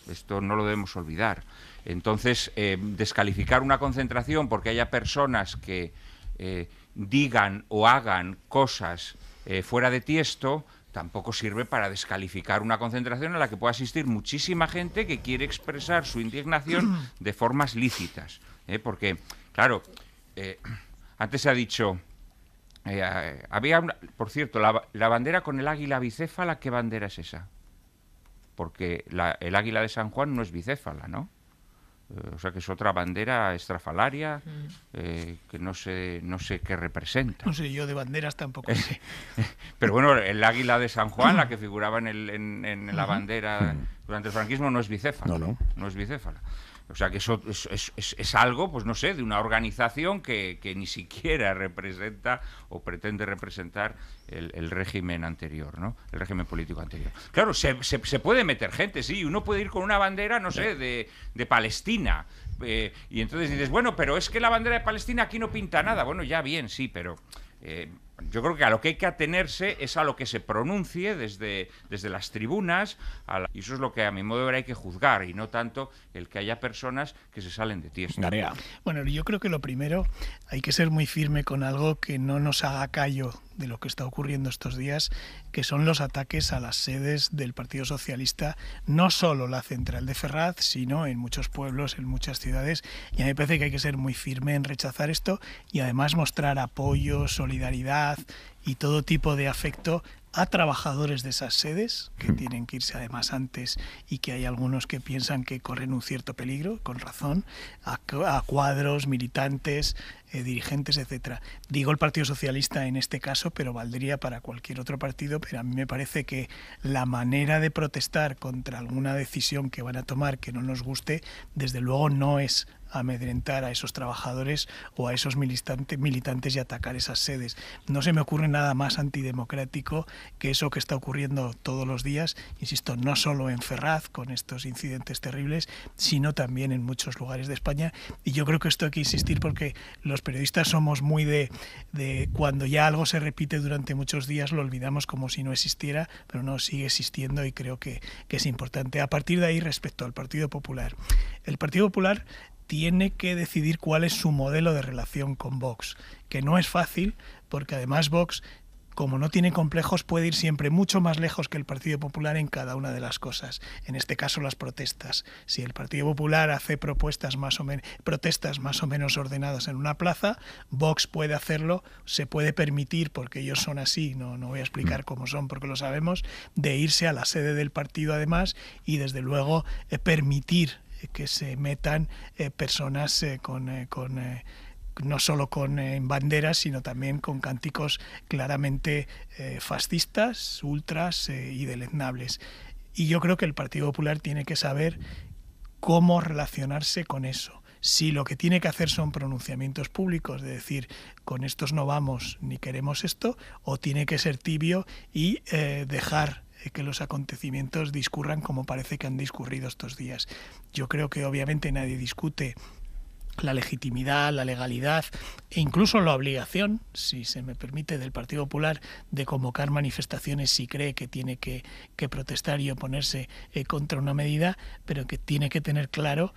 Esto no lo debemos olvidar. Entonces, eh, descalificar una concentración porque haya personas que eh, digan o hagan cosas fuera de tiesto, tampoco sirve para descalificar una concentración a la que pueda asistir muchísima gente que quiere expresar su indignación de formas lícitas. Porque, claro, antes se ha dicho, eh, eh, había, por cierto, la, bandera con el águila bicéfala, ¿qué bandera es esa? Porque el águila de San Juan no es bicéfala, ¿no? Eh, o sea que es otra bandera estrafalaria mm. que no sé, no sé qué representa. No sé, yo de banderas tampoco sé. Pero bueno, el águila de San Juan, la que figuraba en, en la bandera durante el franquismo, no es bicéfala. No, no. No es bicéfala. O sea que eso es, algo, pues no sé, de una organización que, ni siquiera representa o pretende representar el, régimen anterior, ¿no? El régimen político anterior. Claro, se, puede meter gente, sí, uno puede ir con una bandera, no sé, de, Palestina. Eh, y entonces dices, bueno, pero es que la bandera de Palestina aquí no pinta nada. Bueno, ya bien, sí, pero... Eh, yo creo que a lo que hay que atenerse es a lo que se pronuncie desde, desde las tribunas, y eso es lo que a mi modo de ver hay que juzgar, y no tanto el que haya personas que se salen de tierra. Bueno, yo creo que lo primero hay que ser muy firme con algo que no nos haga callo de lo que está ocurriendo estos días, que son los ataques a las sedes del Partido Socialista, no solo la central de Ferraz, sino en muchos pueblos, en muchas ciudades. Y a mí me parece que hay que ser muy firme en rechazar esto y además mostrar apoyo, solidaridad y todo tipo de afecto a trabajadores de esas sedes, que hmm. tienen que irse además antes y que hay algunos que piensan que corren un cierto peligro, con razón, a, cuadros, militantes, eh, dirigentes, etcétera. Digo el Partido Socialista en este caso, pero valdría para cualquier otro partido, pero a mí me parece que la manera de protestar contra alguna decisión que van a tomar que no nos guste, desde luego no es amedrentar a esos trabajadores o a esos militantes y atacar esas sedes. No se me ocurre nada más antidemocrático que eso que está ocurriendo todos los días, insisto, no solo en Ferraz con estos incidentes terribles, sino también en muchos lugares de España. Y yo creo que esto hay que insistir porque los periodistas somos muy de, de cuando ya algo se repite durante muchos días lo olvidamos como si no existiera, pero no sigue existiendo y creo que, que es importante. A partir de ahí, respecto al Partido Popular, el Partido Popular tiene que decidir cuál es su modelo de relación con Vox, que no es fácil porque además Vox, como no tiene complejos, puede ir siempre mucho más lejos que el Partido Popular en cada una de las cosas. En este caso, las protestas. Si el Partido Popular hace propuestas más o protestas más o menos ordenadas en una plaza, Vox puede hacerlo, se puede permitir, porque ellos son así, no, no voy a explicar mm. cómo son porque lo sabemos, de irse a la sede del partido además y desde luego eh, permitir que se metan eh, personas eh, con, eh, no solo con banderas, sino también con cánticos claramente fascistas, ultras y deleznables. Y yo creo que el Partido Popular tiene que saber cómo relacionarse con eso. Si lo que tiene que hacer son pronunciamientos públicos, de decir, con estos no vamos ni queremos esto, o tiene que ser tibio y dejar que los acontecimientos discurran como parece que han discurrido estos días. Yo creo que obviamente nadie discute la legitimidad, la legalidad e incluso la obligación, si se me permite, del Partido Popular de convocar manifestaciones si cree que tiene que, protestar y oponerse eh, contra una medida, pero que tiene que tener claro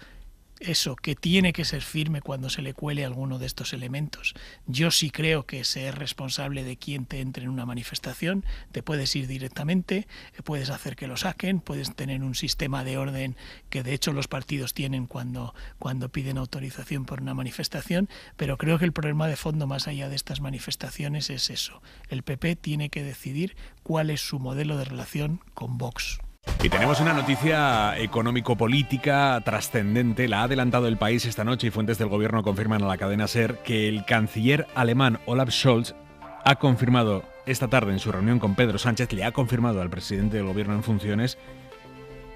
eso, que tiene que ser firme cuando se le cuele alguno de estos elementos. Yo sí creo que ser responsable de quien te entre en una manifestación, te puedes ir directamente, eh, puedes hacer que lo saquen, puedes tener un sistema de orden que de hecho los partidos tienen cuando, cuando piden autorización por una manifestación, pero creo que el problema de fondo más allá de estas manifestaciones es eso. El PP tiene que decidir cuál es su modelo de relación con Vox. Y tenemos una noticia económico-política trascendente. La ha adelantado el país esta noche y fuentes del gobierno confirman a la cadena SER que el canciller alemán Olaf Scholz ha confirmado esta tarde en su reunión con Pedro Sánchez, le ha confirmado al presidente del gobierno en funciones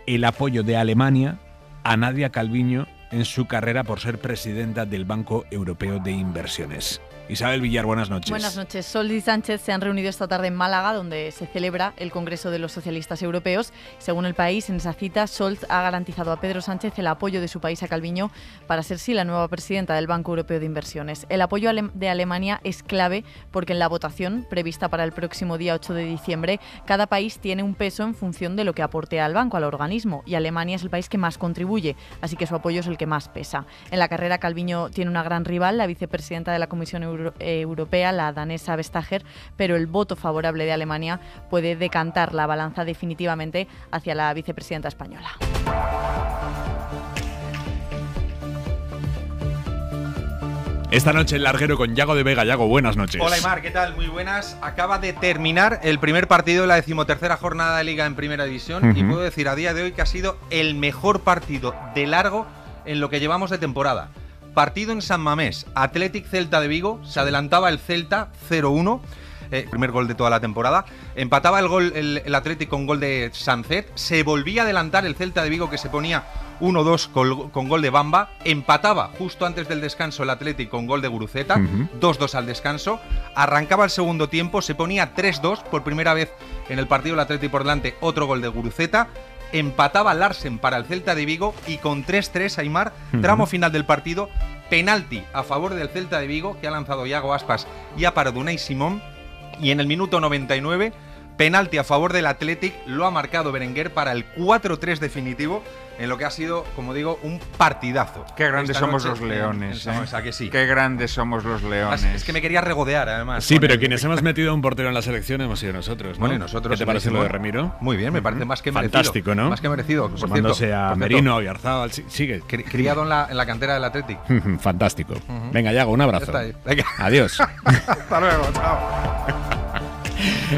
el apoyo de Alemania a Nadia Calviño en su carrera por ser presidenta del Banco Europeo de Inversiones. Isabel Villar, buenas noches. Buenas noches. Sol y Sánchez se han reunido esta tarde en Málaga, donde se celebra el Congreso de los Socialistas Europeos. Según el país, en esa cita, Sol ha garantizado a Pedro Sánchez el apoyo de su país a Calviño para ser sí la nueva presidenta del Banco Europeo de Inversiones. El apoyo de Alemania es clave porque en la votación, prevista para el próximo día 8 de diciembre, cada país tiene un peso en función de lo que aporte al banco, al organismo, y Alemania es el país que más contribuye, así que su apoyo es el que más pesa. En la carrera, Calviño tiene una gran rival, la vicepresidenta de la Comisión Europea eh, europea, la danesa Vestager, pero el voto favorable de Alemania puede decantar la balanza definitivamente hacia la vicepresidenta española. Esta noche el larguero con Yago de Vega. Yago, buenas noches. Hola Imar, ¿qué tal? Muy buenas. Acaba de terminar el primer partido de la decimotercera jornada de Liga en Primera División y puedo decir a día de hoy que ha sido el mejor partido de largo en lo que llevamos de temporada. Partido en San Mamés, Athletic Celta de Vigo, se adelantaba el Celta 0-1. Eh, primer gol de toda la temporada. Empataba el gol el, Atlético con gol de Sanzet, Se volvía a adelantar el Celta de Vigo que se ponía 1-2 con, gol de Bamba. Empataba justo antes del descanso el Atlético con gol de Guruceta. 2-2 al descanso. Arrancaba el segundo tiempo. Se ponía 3-2 por primera vez en el partido el Atlético por delante. Otro gol de Guruceta empataba Larsen para el Celta de Vigo y con 3-3 Aymar, tramo final del partido, penalti a favor del Celta de Vigo que ha lanzado Iago Aspas y ha parado Simón y en el minuto 99 penalti a favor del Athletic lo ha marcado Berenguer para el 4-3 definitivo en lo que ha sido, como digo, un partidazo. Qué grandes somos los leones. ¿eh? que Qué grandes somos los leones. Es, que me quería regodear, además. Sí, pero quienes hemos metido un portero en la selección hemos sido nosotros. ¿no? Bueno, nosotros. ¿Qué te parece lo de Ramiro? Muy bien, me parece más que merecido. Fantástico, ¿no? Más que merecido. a Merino, a sigue. Criado en la, cantera del Athletic. Fantástico. Venga, Yago, un abrazo. Adiós. Hasta luego, chao.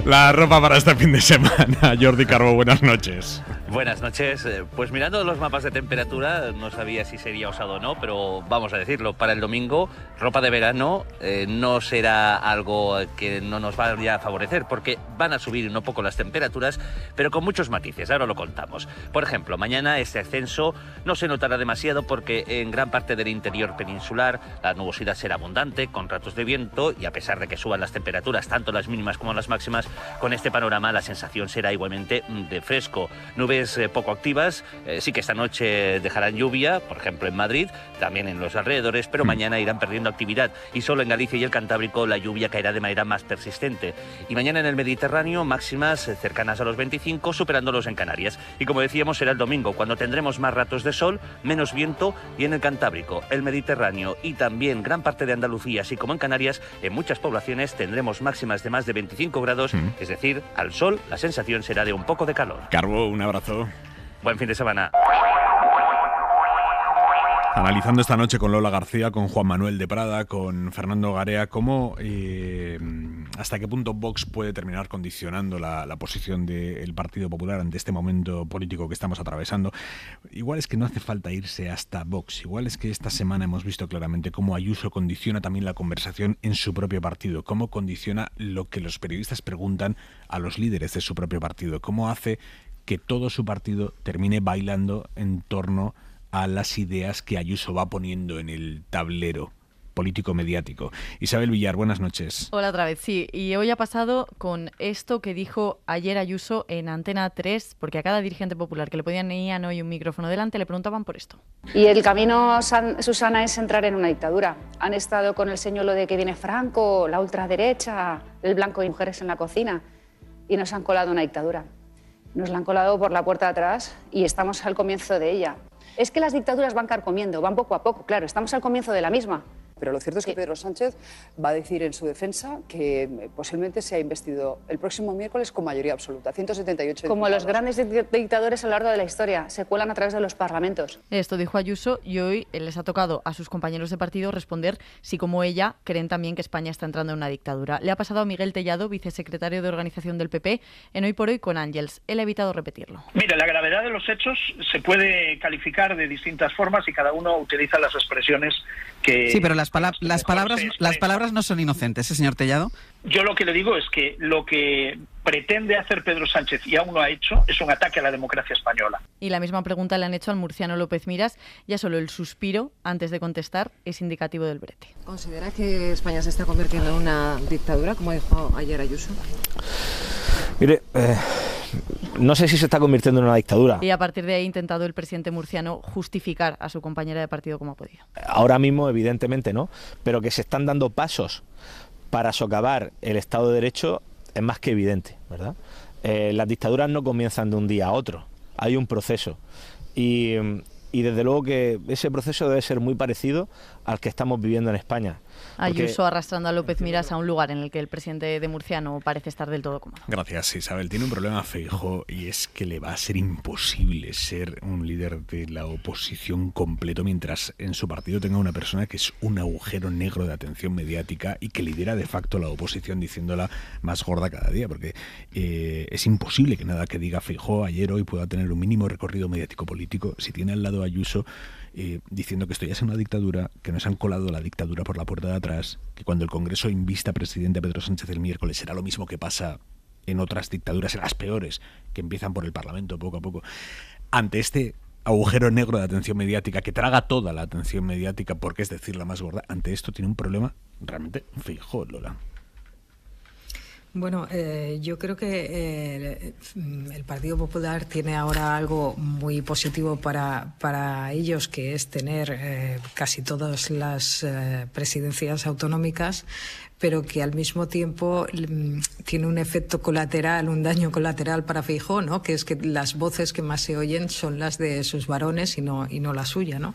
La ropa para este fin de semana. Jordi Carbo, buenas noches. Buenas noches. Eh, pues mirando los mapas de temperatura, no sabía si sería osado o no, pero vamos a decirlo. Para el domingo, ropa de verano eh, no será algo que no nos vaya a favorecer, porque van a subir un poco las temperaturas, pero con muchos matices. Ahora lo contamos. Por ejemplo, mañana este ascenso no se notará demasiado porque en gran parte del interior peninsular la nubosidad será abundante, con ratos de viento, y a pesar de que suban las temperaturas, tanto las mínimas como las máximas, con este panorama la sensación será igualmente de fresco. Nubes eh, poco activas. Eh, sí que esta noche dejarán lluvia, por ejemplo en Madrid, también en los alrededores, pero hmm. mañana irán perdiendo actividad y solo en Galicia y el Cantábrico la lluvia caerá de manera más persistente. Y mañana en el Mediterráneo máximas cercanas a los 25, superándolos en Canarias. Y como decíamos, será el domingo, cuando tendremos más ratos de sol, menos viento y en el Cantábrico, el Mediterráneo y también gran parte de Andalucía, así como en Canarias, en muchas poblaciones tendremos máximas de más de 25 grados, hmm. es decir, al sol la sensación será de un poco de calor. Carbo, un abrazo. Buen fin de semana. Analizando esta noche con Lola García, con Juan Manuel de Prada, con Fernando Garea, cómo eh, hasta qué punto Vox puede terminar condicionando la, posición del Partido Popular ante este momento político que estamos atravesando. Igual es que no hace falta irse hasta Vox, igual es que esta semana hemos visto claramente cómo Ayuso condiciona también la conversación en su propio partido, cómo condiciona lo que los periodistas preguntan a los líderes de su propio partido, cómo hace que todo su partido termine bailando en torno a las ideas que Ayuso va poniendo en el tablero político-mediático. Isabel Villar, buenas noches. Hola otra vez, sí. Y hoy ha pasado con esto que dijo ayer Ayuso en Antena 3, porque a cada dirigente popular que le podían no hoy un micrófono delante le preguntaban por esto. Y el camino, Susana, es entrar en una dictadura. Han estado con el señuelo de que viene Franco, la ultraderecha, el blanco y mujeres en la cocina, y nos han colado una dictadura. Nos la han colado por la puerta de atrás y estamos al comienzo de ella. Es que las dictaduras van carcomiendo, van poco a poco, claro, estamos al comienzo de la misma. Pero lo cierto es que Pedro Sánchez va a decir en su defensa que eh, posiblemente se ha investido el próximo miércoles con mayoría absoluta, 178 Como los grandes dictadores a lo largo de la historia, se cuelan a través de los parlamentos. Esto dijo Ayuso y hoy eh, les ha tocado a sus compañeros de partido responder si, como ella, creen también que España está entrando en una dictadura. Le ha pasado a Miguel Tellado, vicesecretario de Organización del PP, en Hoy por Hoy con Ángels. Él ha evitado repetirlo. Mira, la gravedad de los hechos se puede calificar de distintas formas y cada uno utiliza las expresiones que... Sí, pero las las, palabras, las eh, palabras no son inocentes, ¿eh, señor Tellado? Yo lo que le digo es que lo que pretende hacer Pedro Sánchez y aún no ha hecho es un ataque a la democracia española. Y la misma pregunta le han hecho al murciano López Miras. Ya solo el suspiro antes de contestar es indicativo del brete. ¿Considera que España se está convirtiendo en una dictadura, como dijo ayer Ayuso? Mire, eh, no sé si se está convirtiendo en una dictadura. Y a partir de ahí ha intentado el presidente murciano justificar a su compañera de partido como ha podido. Ahora mismo, evidentemente, no, pero que se están dando pasos para socavar el Estado de Derecho es más que evidente, ¿verdad? Eh, las dictaduras no comienzan de un día a otro, hay un proceso. Y, y desde luego que ese proceso debe ser muy parecido al que estamos viviendo en España. Ayuso arrastrando a López Miras a un lugar en el que el presidente de Murcia no parece estar del todo cómodo. Gracias, Isabel. Tiene un problema Feijo y es que le va a ser imposible ser un líder de la oposición completo mientras en su partido tenga una persona que es un agujero negro de atención mediática y que lidera de facto la oposición diciéndola más gorda cada día, porque eh, es imposible que nada que diga Feijó ayer hoy pueda tener un mínimo recorrido mediático político si tiene al lado a Ayuso eh, diciendo que esto ya es una dictadura, que nos han colado la dictadura por la puerta de atrás, que cuando el Congreso invista presidente Pedro Sánchez el miércoles será lo mismo que pasa en otras dictaduras, en las peores, que empiezan por el Parlamento poco a poco. Ante este agujero negro de atención mediática que traga toda la atención mediática porque es decir la más gorda, ante esto tiene un problema realmente fijo, Lola. Bueno, eh, yo creo que eh, el, Partido Popular tiene ahora algo muy positivo para, ellos, que es tener eh, casi todas las presidencias autonómicas, pero que al mismo tiempo mm, tiene un efecto colateral, un daño colateral para Feijó, ¿no? que es que las voces que más se oyen son las de sus varones y no, y no la suya. ¿no?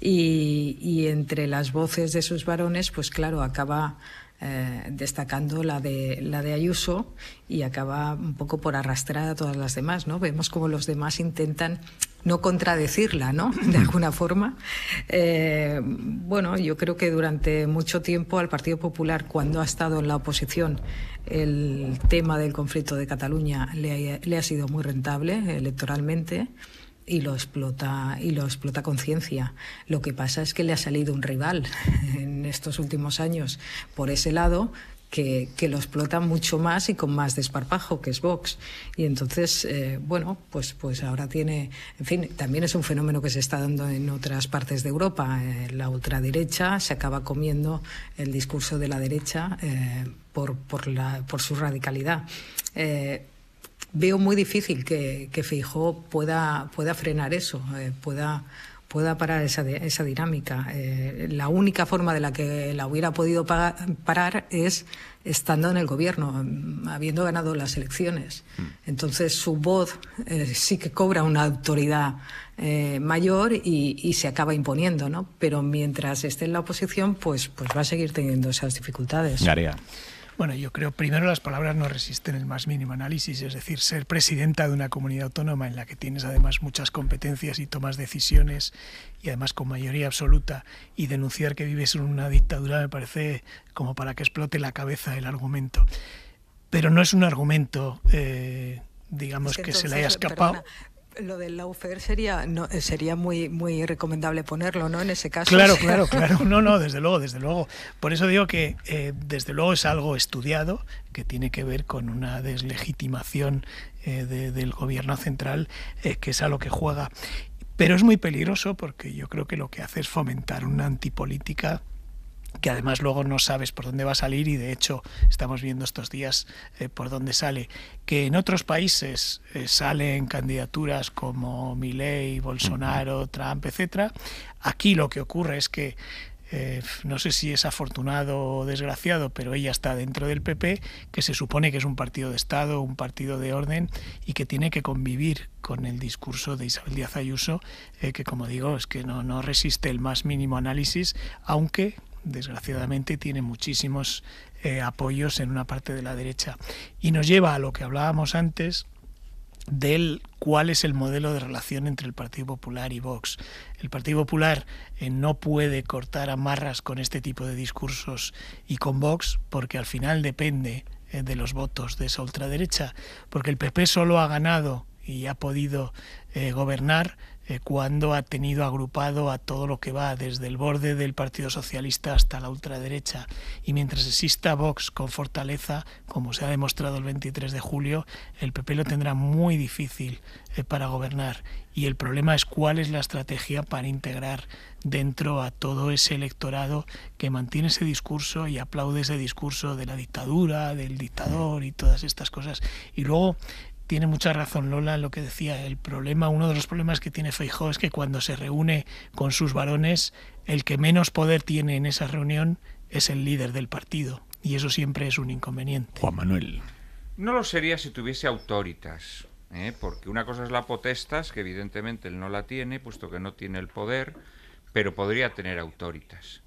y entre las voces de sus varones, pues claro, acaba eh, destacando la de, la de Ayuso y acaba un poco por arrastrar a todas las demás, ¿no? Vemos como los demás intentan no contradecirla, ¿no? De alguna forma. Eh, bueno, yo creo que durante mucho tiempo al Partido Popular, cuando ha estado en la oposición, el tema del conflicto de Cataluña le ha, le ha sido muy rentable electoralmente y lo explota y lo explota con ciencia. Lo que pasa es que le ha salido un rival en estos últimos años por ese lado que, que lo explota mucho más y con más desparpajo, que es Vox. Y entonces, eh, bueno, pues, pues ahora tiene, en fin, también es un fenómeno que se está dando en otras partes de Europa. Eh, la ultraderecha se acaba comiendo el discurso de la derecha eh, por, por, la, por su radicalidad veo muy difícil que, que pueda, pueda frenar eso, eh, pueda, pueda parar esa, dinámica. Eh, la única forma de la que la hubiera podido parar es estando en el gobierno, mm, habiendo ganado las elecciones. Mm. Entonces su voz eh, sí que cobra una autoridad mayor y, se acaba imponiendo, ¿no? Pero mientras esté en la oposición, pues, pues va a seguir teniendo esas dificultades. Bueno, yo creo primero las palabras no resisten el más mínimo análisis, es decir, ser presidenta de una comunidad autónoma en la que tienes además muchas competencias y tomas decisiones y además con mayoría absoluta y denunciar que vives en una dictadura me parece como para que explote la cabeza el argumento. Pero no es un argumento... Eh, digamos que, se le haya eh, escapado. Lo del laufer sería, no, eh, sería muy, muy recomendable ponerlo, ¿no? En ese caso. Claro, claro, claro. No, no, desde luego, desde luego. Por eso digo que, eh, desde luego, es algo estudiado que tiene que ver con una deslegitimación eh, del gobierno central, que es a lo que juega. Pero es muy peligroso porque yo creo que lo que hace es fomentar una antipolítica que además luego no sabes por dónde va a salir y de hecho estamos viendo estos días eh, por dónde sale. Que en otros países eh, salen candidaturas como Milei, Bolsonaro, Trump, etcétera. Aquí lo que ocurre es que eh, no sé si es afortunado o desgraciado, pero ella está dentro del PP, que se supone que es un partido de Estado, un partido de orden y que tiene que convivir con el discurso de Isabel Díaz Ayuso, que como digo, es que no, no resiste el más mínimo análisis, aunque desgraciadamente tiene muchísimos eh, apoyos en una parte de la derecha. Y nos lleva a lo que hablábamos antes del cuál es el modelo de relación entre el Partido Popular y Vox. El Partido Popular eh, no puede cortar amarras con este tipo de discursos y con Vox porque al final depende eh, de los votos de esa ultraderecha, porque el PP solo ha ganado y ha podido gobernar eh, cuando ha tenido agrupado a todo lo que va desde el borde del Partido Socialista hasta la ultraderecha. Y mientras exista Vox con fortaleza, como se ha demostrado el 23 de julio, el PP lo tendrá muy difícil eh, para gobernar. Y el problema es cuál es la estrategia para integrar dentro a todo ese electorado que mantiene ese discurso y aplaude ese discurso de la dictadura, del dictador y todas estas cosas. Y luego tiene mucha razón Lola lo que decía. El problema, uno de los problemas que tiene Feijó es que cuando se reúne con sus varones, el que menos poder tiene en esa reunión es el líder del partido. Y eso siempre es un inconveniente. Juan Manuel. No lo sería si tuviese autoritas. ¿eh? Porque una cosa es la potestas, que evidentemente él no la tiene, puesto que no tiene el poder, pero podría tener autoritas.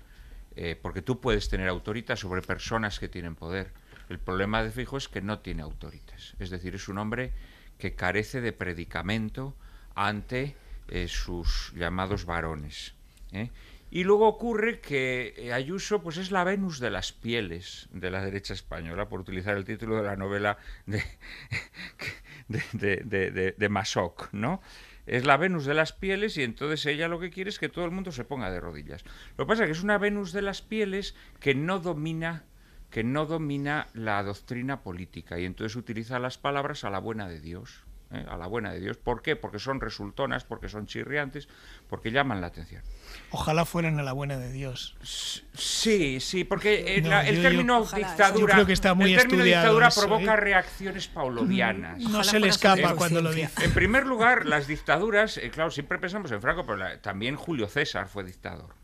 Eh, porque tú puedes tener autoritas sobre personas que tienen poder el problema de Fijo es que no tiene autoritas, es decir, es un hombre que carece de predicamento ante eh, sus llamados varones. ¿eh? Y luego ocurre que eh, Ayuso pues es la Venus de las pieles de la derecha española, por utilizar el título de la novela de, de, ¿no? Es la Venus de las pieles y entonces ella lo que quiere es que todo el mundo se ponga de rodillas. Lo que pasa es que es una Venus de las pieles que no domina que no domina la doctrina política y entonces utiliza las palabras a la buena de Dios. ¿eh? A la buena de Dios. ¿Por qué? Porque son resultonas, porque son chirriantes, porque llaman la atención. Ojalá fueran a la buena de Dios. Sí, sí, porque el, término dictadura, que está el término dictadura provoca ¿eh? reacciones paulovianas. No, se le escapa cuando lo dice. En primer lugar, las dictaduras, eh, claro, siempre pensamos en Franco, pero también Julio César fue dictador.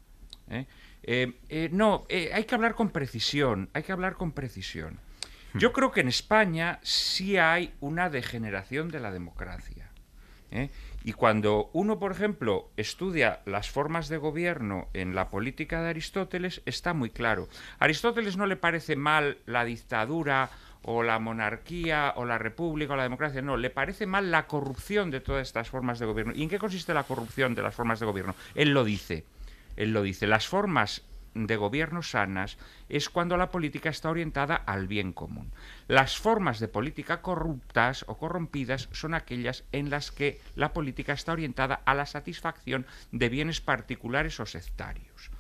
Eh, eh, no, eh, hay que hablar con precisión, hay que hablar con precisión. Hmm. Yo creo que en España sí hay una degeneración de la democracia. Y cuando uno, por ejemplo, estudia las formas de gobierno en la política de Aristóteles, está muy claro. Aristóteles no le parece mal la dictadura o la monarquía o la república o la democracia, no, le parece mal la corrupción de todas estas formas de gobierno. ¿Y en qué consiste la corrupción de las formas de gobierno? Él lo dice. Él lo dice, las formas de gobierno sanas es cuando la política está orientada al bien común. Las formas de política corruptas o corrompidas son aquellas en las que la política está orientada a la satisfacción de bienes particulares o sectarios.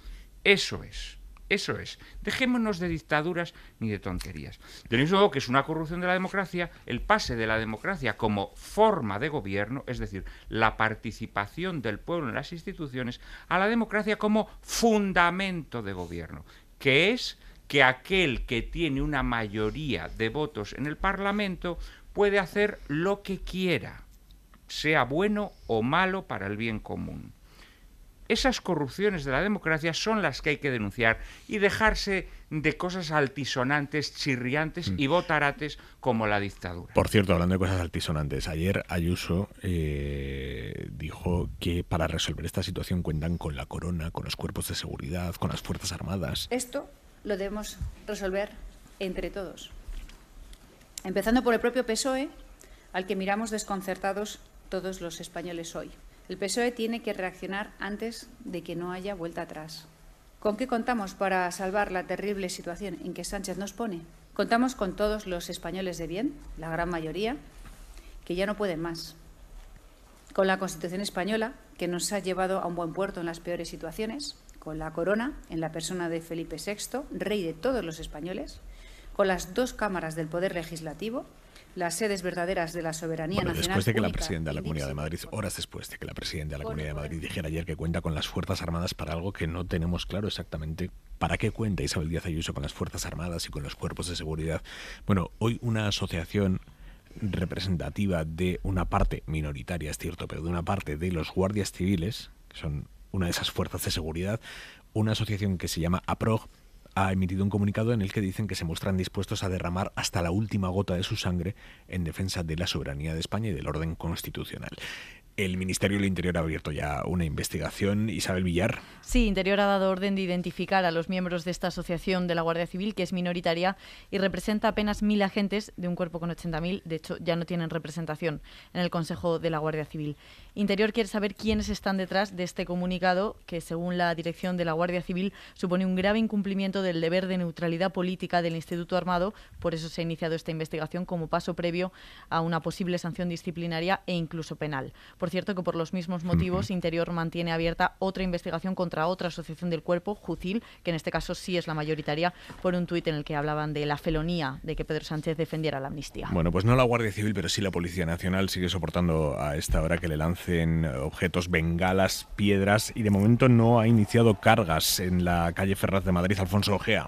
Eso es eso es. Dejémonos de dictaduras ni de tonterías. Del mismo que es una corrupción de la democracia, el pase de la democracia como forma de gobierno, es decir, la participación del pueblo en las instituciones, a la democracia como fundamento de gobierno, que es que aquel que tiene una mayoría de votos en el Parlamento puede hacer lo que quiera, sea bueno o malo para el bien común. Esas corrupciones de la democracia son las que hay que denunciar y dejarse de cosas altisonantes, chirriantes y mm. botarates como la dictadura. Por cierto, hablando de cosas altisonantes, ayer Ayuso eh, dijo que para resolver esta situación cuentan con la corona, con los cuerpos de seguridad, con las Fuerzas Armadas. Esto lo debemos resolver entre todos, empezando por el propio PSOE, al que miramos desconcertados todos los españoles hoy. El PSOE tiene que reaccionar antes de que no haya vuelta atrás. ¿Con qué contamos para salvar la terrible situación en que Sánchez nos pone? Contamos con todos los españoles de bien, la gran mayoría, que ya no pueden más. Con la Constitución española, que nos ha llevado a un buen puerto en las peores situaciones, con la corona, en la persona de Felipe VI, rey de todos los españoles, con las dos cámaras del Poder Legislativo, las sedes verdaderas de la soberanía Después de que la presidenta de la Comunidad de Madrid, horas después de que la presidenta de la Comunidad de Madrid dijera ayer que cuenta con las Fuerzas Armadas para algo que no tenemos claro exactamente para qué cuenta Isabel Díaz Ayuso con las Fuerzas Armadas y con los cuerpos de seguridad. Bueno, hoy una asociación representativa de una parte minoritaria, es cierto, pero de una parte de los guardias civiles, que son una de esas fuerzas de seguridad, una asociación que se llama APROG, ha emitido un comunicado en el que dicen que se muestran dispuestos a derramar hasta la última gota de su sangre en defensa de la soberanía de España y del orden constitucional. El Ministerio del Interior ha abierto ya una investigación. Isabel Villar. Sí, Interior ha dado orden de identificar a los miembros de esta asociación de la Guardia Civil, que es minoritaria y representa apenas mil agentes de un cuerpo con 80.000. De hecho, ya no tienen representación en el Consejo de la Guardia Civil. Interior quiere saber quiénes están detrás de este comunicado, que según la dirección de la Guardia Civil supone un grave incumplimiento del deber de neutralidad política del Instituto Armado. Por eso se ha iniciado esta investigación como paso previo a una posible sanción disciplinaria e incluso penal. Por cierto, que por los mismos motivos, Interior mantiene abierta otra investigación contra otra asociación del cuerpo, Jucil, que en este caso sí es la mayoritaria, por un tuit en el que hablaban de la felonía de que Pedro Sánchez defendiera la amnistía. Bueno, pues no la Guardia Civil, pero sí la Policía Nacional sigue soportando a esta hora que le lancen objetos, bengalas, piedras y de momento no ha iniciado cargas en la calle Ferraz de Madrid, Alfonso Ojea.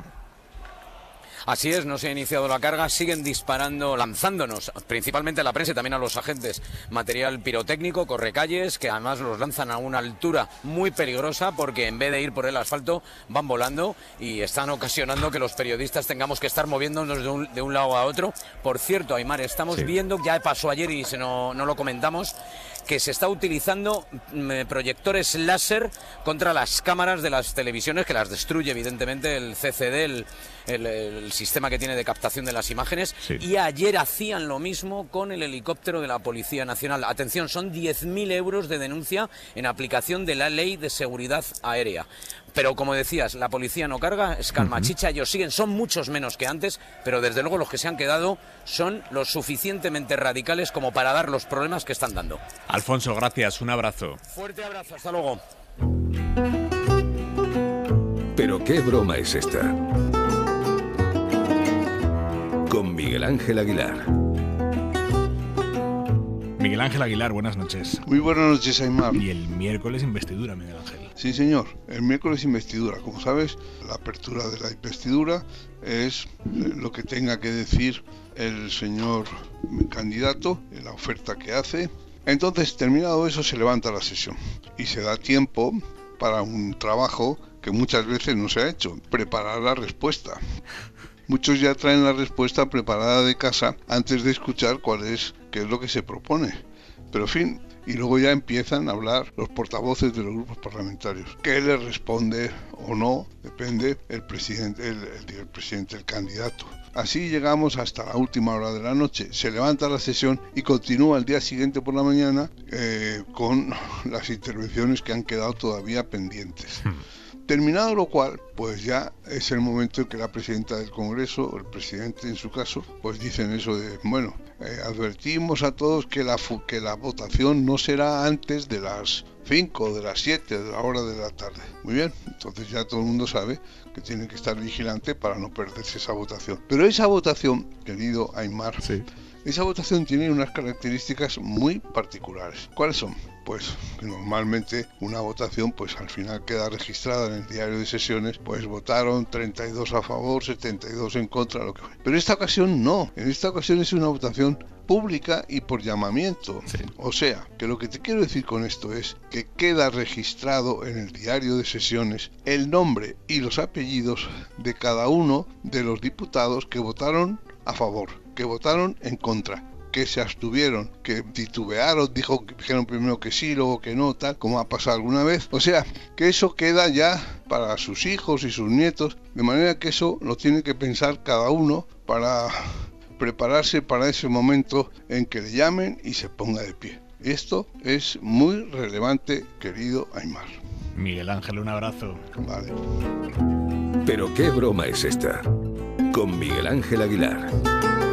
Así es, no se ha iniciado la carga, siguen disparando, lanzándonos, principalmente a la prensa y también a los agentes. Material pirotécnico, correcalles, que además los lanzan a una altura muy peligrosa porque en vez de ir por el asfalto van volando y están ocasionando que los periodistas tengamos que estar moviéndonos de un, lado a otro. Por cierto, Aymar, estamos viendo, ya pasó ayer y se no, no lo comentamos, que se está utilizando mm, eh, proyectores láser contra las cámaras de las televisiones, que las destruye evidentemente el CCD, el, sistema que tiene de captación de las imágenes. Y ayer hacían lo mismo con el helicóptero de la Policía Nacional. Atención, son 10.000 euros de denuncia en aplicación de la Ley de Seguridad Aérea. Pero como decías, la policía no carga, es calma chicha, ellos siguen, son muchos menos que antes, pero desde luego los que se han quedado son los suficientemente radicales como para dar los problemas que están dando. Alfonso, gracias, un abrazo. Fuerte abrazo, hasta luego. Pero qué broma es esta. Con Miguel Ángel Aguilar. Miguel Ángel Aguilar, buenas noches. Muy buenas noches, Aymar. Y el miércoles investidura, Miguel Ángel. Sí, señor. El miércoles investidura. Como sabes, la apertura de la investidura es eh, lo que tenga que decir el señor candidato, eh, la oferta que hace. Entonces, terminado eso, se levanta la sesión y se da tiempo para un trabajo que muchas veces no se ha hecho, preparar la respuesta muchos ya traen la respuesta preparada de casa antes de escuchar cuál es, qué es lo que se propone. Pero fin, y luego ya empiezan a hablar los portavoces de los grupos parlamentarios. ¿Qué les responde o no? Depende el presidente, el, el candidato. Así llegamos hasta la última hora de la noche. Se levanta la sesión y continúa el día siguiente por la mañana eh, con las intervenciones que han quedado todavía pendientes. Hmm. Terminado lo cual, pues ya es el momento en que la presidenta del Congreso, o el presidente en su caso, pues dicen eso de, bueno, eh, advertimos a todos que la, que la votación no será antes de las 5, de las 7, de la hora de la tarde. Muy bien, entonces ya todo el mundo sabe que tiene que estar vigilante para no perderse esa votación. Pero esa votación, querido Aymar, esa votación tiene unas características muy particulares. ¿Cuáles son? pues normalmente una votación pues al final queda registrada en el diario de sesiones, pues votaron 32 a favor, 72 en contra, lo que Pero esta ocasión no, en esta ocasión es una votación pública y por llamamiento. O sea, que lo que te quiero decir con esto es que queda registrado en el diario de sesiones el nombre y los apellidos de cada uno de los diputados que votaron a favor, que votaron en contra que se abstuvieron, que titubearon, dijo, dijeron primero que sí, luego que no, tal, como ha pasado alguna vez. O sea, que eso queda ya para sus hijos y sus nietos, de manera que eso lo tiene que pensar cada uno para prepararse para ese momento en que le llamen y se ponga de pie. Esto es muy relevante, querido Aymar. Miguel Ángel, un abrazo. Vale. Pero qué broma es esta. Con Miguel Ángel Aguilar.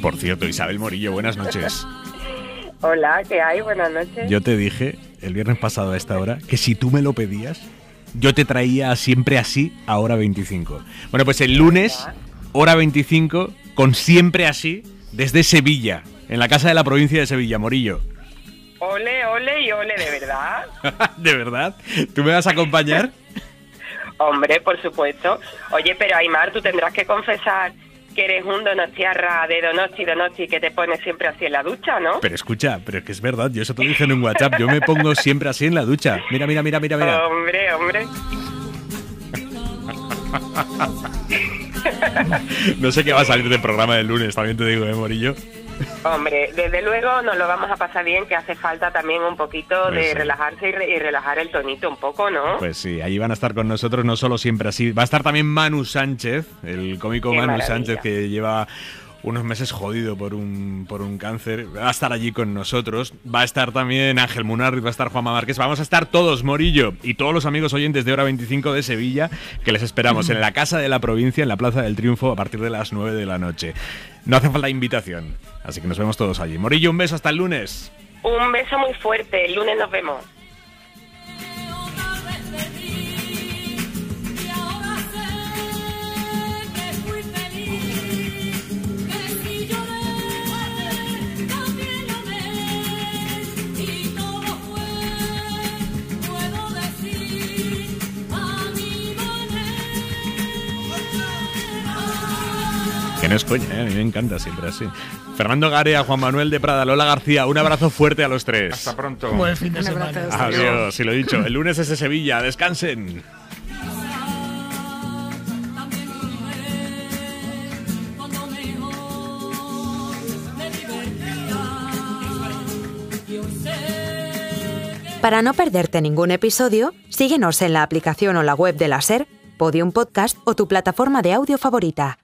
Por cierto, Isabel Morillo, buenas noches. Hola, ¿qué hay? Buenas noches. Yo te dije el viernes pasado a esta hora que si tú me lo pedías, yo te traía siempre así a hora 25. Bueno, pues el lunes, hora 25, con siempre así, desde Sevilla, en la casa de la provincia de Sevilla, Morillo ole y ole, de verdad. ¿De verdad? ¿Tú me vas a acompañar? Hombre, por supuesto. Oye, pero Aymar, tú tendrás que confesar que eres un donostiarra de donosti, donosti, que te pones siempre así en la ducha, ¿no? Pero escucha, pero es que es verdad, yo eso te lo dije en un WhatsApp, yo me pongo siempre así en la ducha. Mira, mira, mira, mira, mira. Hombre, hombre. no sé qué va a salir del programa del lunes, también te digo, ¿eh, Morillo? Hombre, desde luego nos lo vamos a pasar bien, que hace falta también un poquito pues de relajarse y, relajar el tonito un poco, ¿no? Pues sí, ahí van a estar con nosotros, no solo siempre así, va a estar también Manu Sánchez, el cómico Manu Sánchez que lleva unos meses jodido por un, por un cáncer. Va a estar allí con nosotros. Va a estar también Ángel Munarriz, va a estar Juanma Márquez. Vamos a estar todos, Morillo, y todos los amigos oyentes de Hora 25 de Sevilla, que les esperamos en la Casa de la Provincia, en la Plaza del Triunfo, a partir de las 9 de la noche. No hace falta invitación. Así que nos vemos todos allí. Morillo, un beso hasta el lunes. Un beso muy fuerte. El lunes nos vemos. no es coña, eh, a mí me encanta siempre así. Fernando Garea, Juan Manuel de Prada, Lola García, un abrazo fuerte a los tres. Hasta pronto. Buen fin de semana. Adiós, si lo he dicho. El lunes es de Sevilla, descansen. Para no perderte ningún episodio, síguenos en la aplicación o la web de la SER, Podium Podcast o tu plataforma de audio favorita.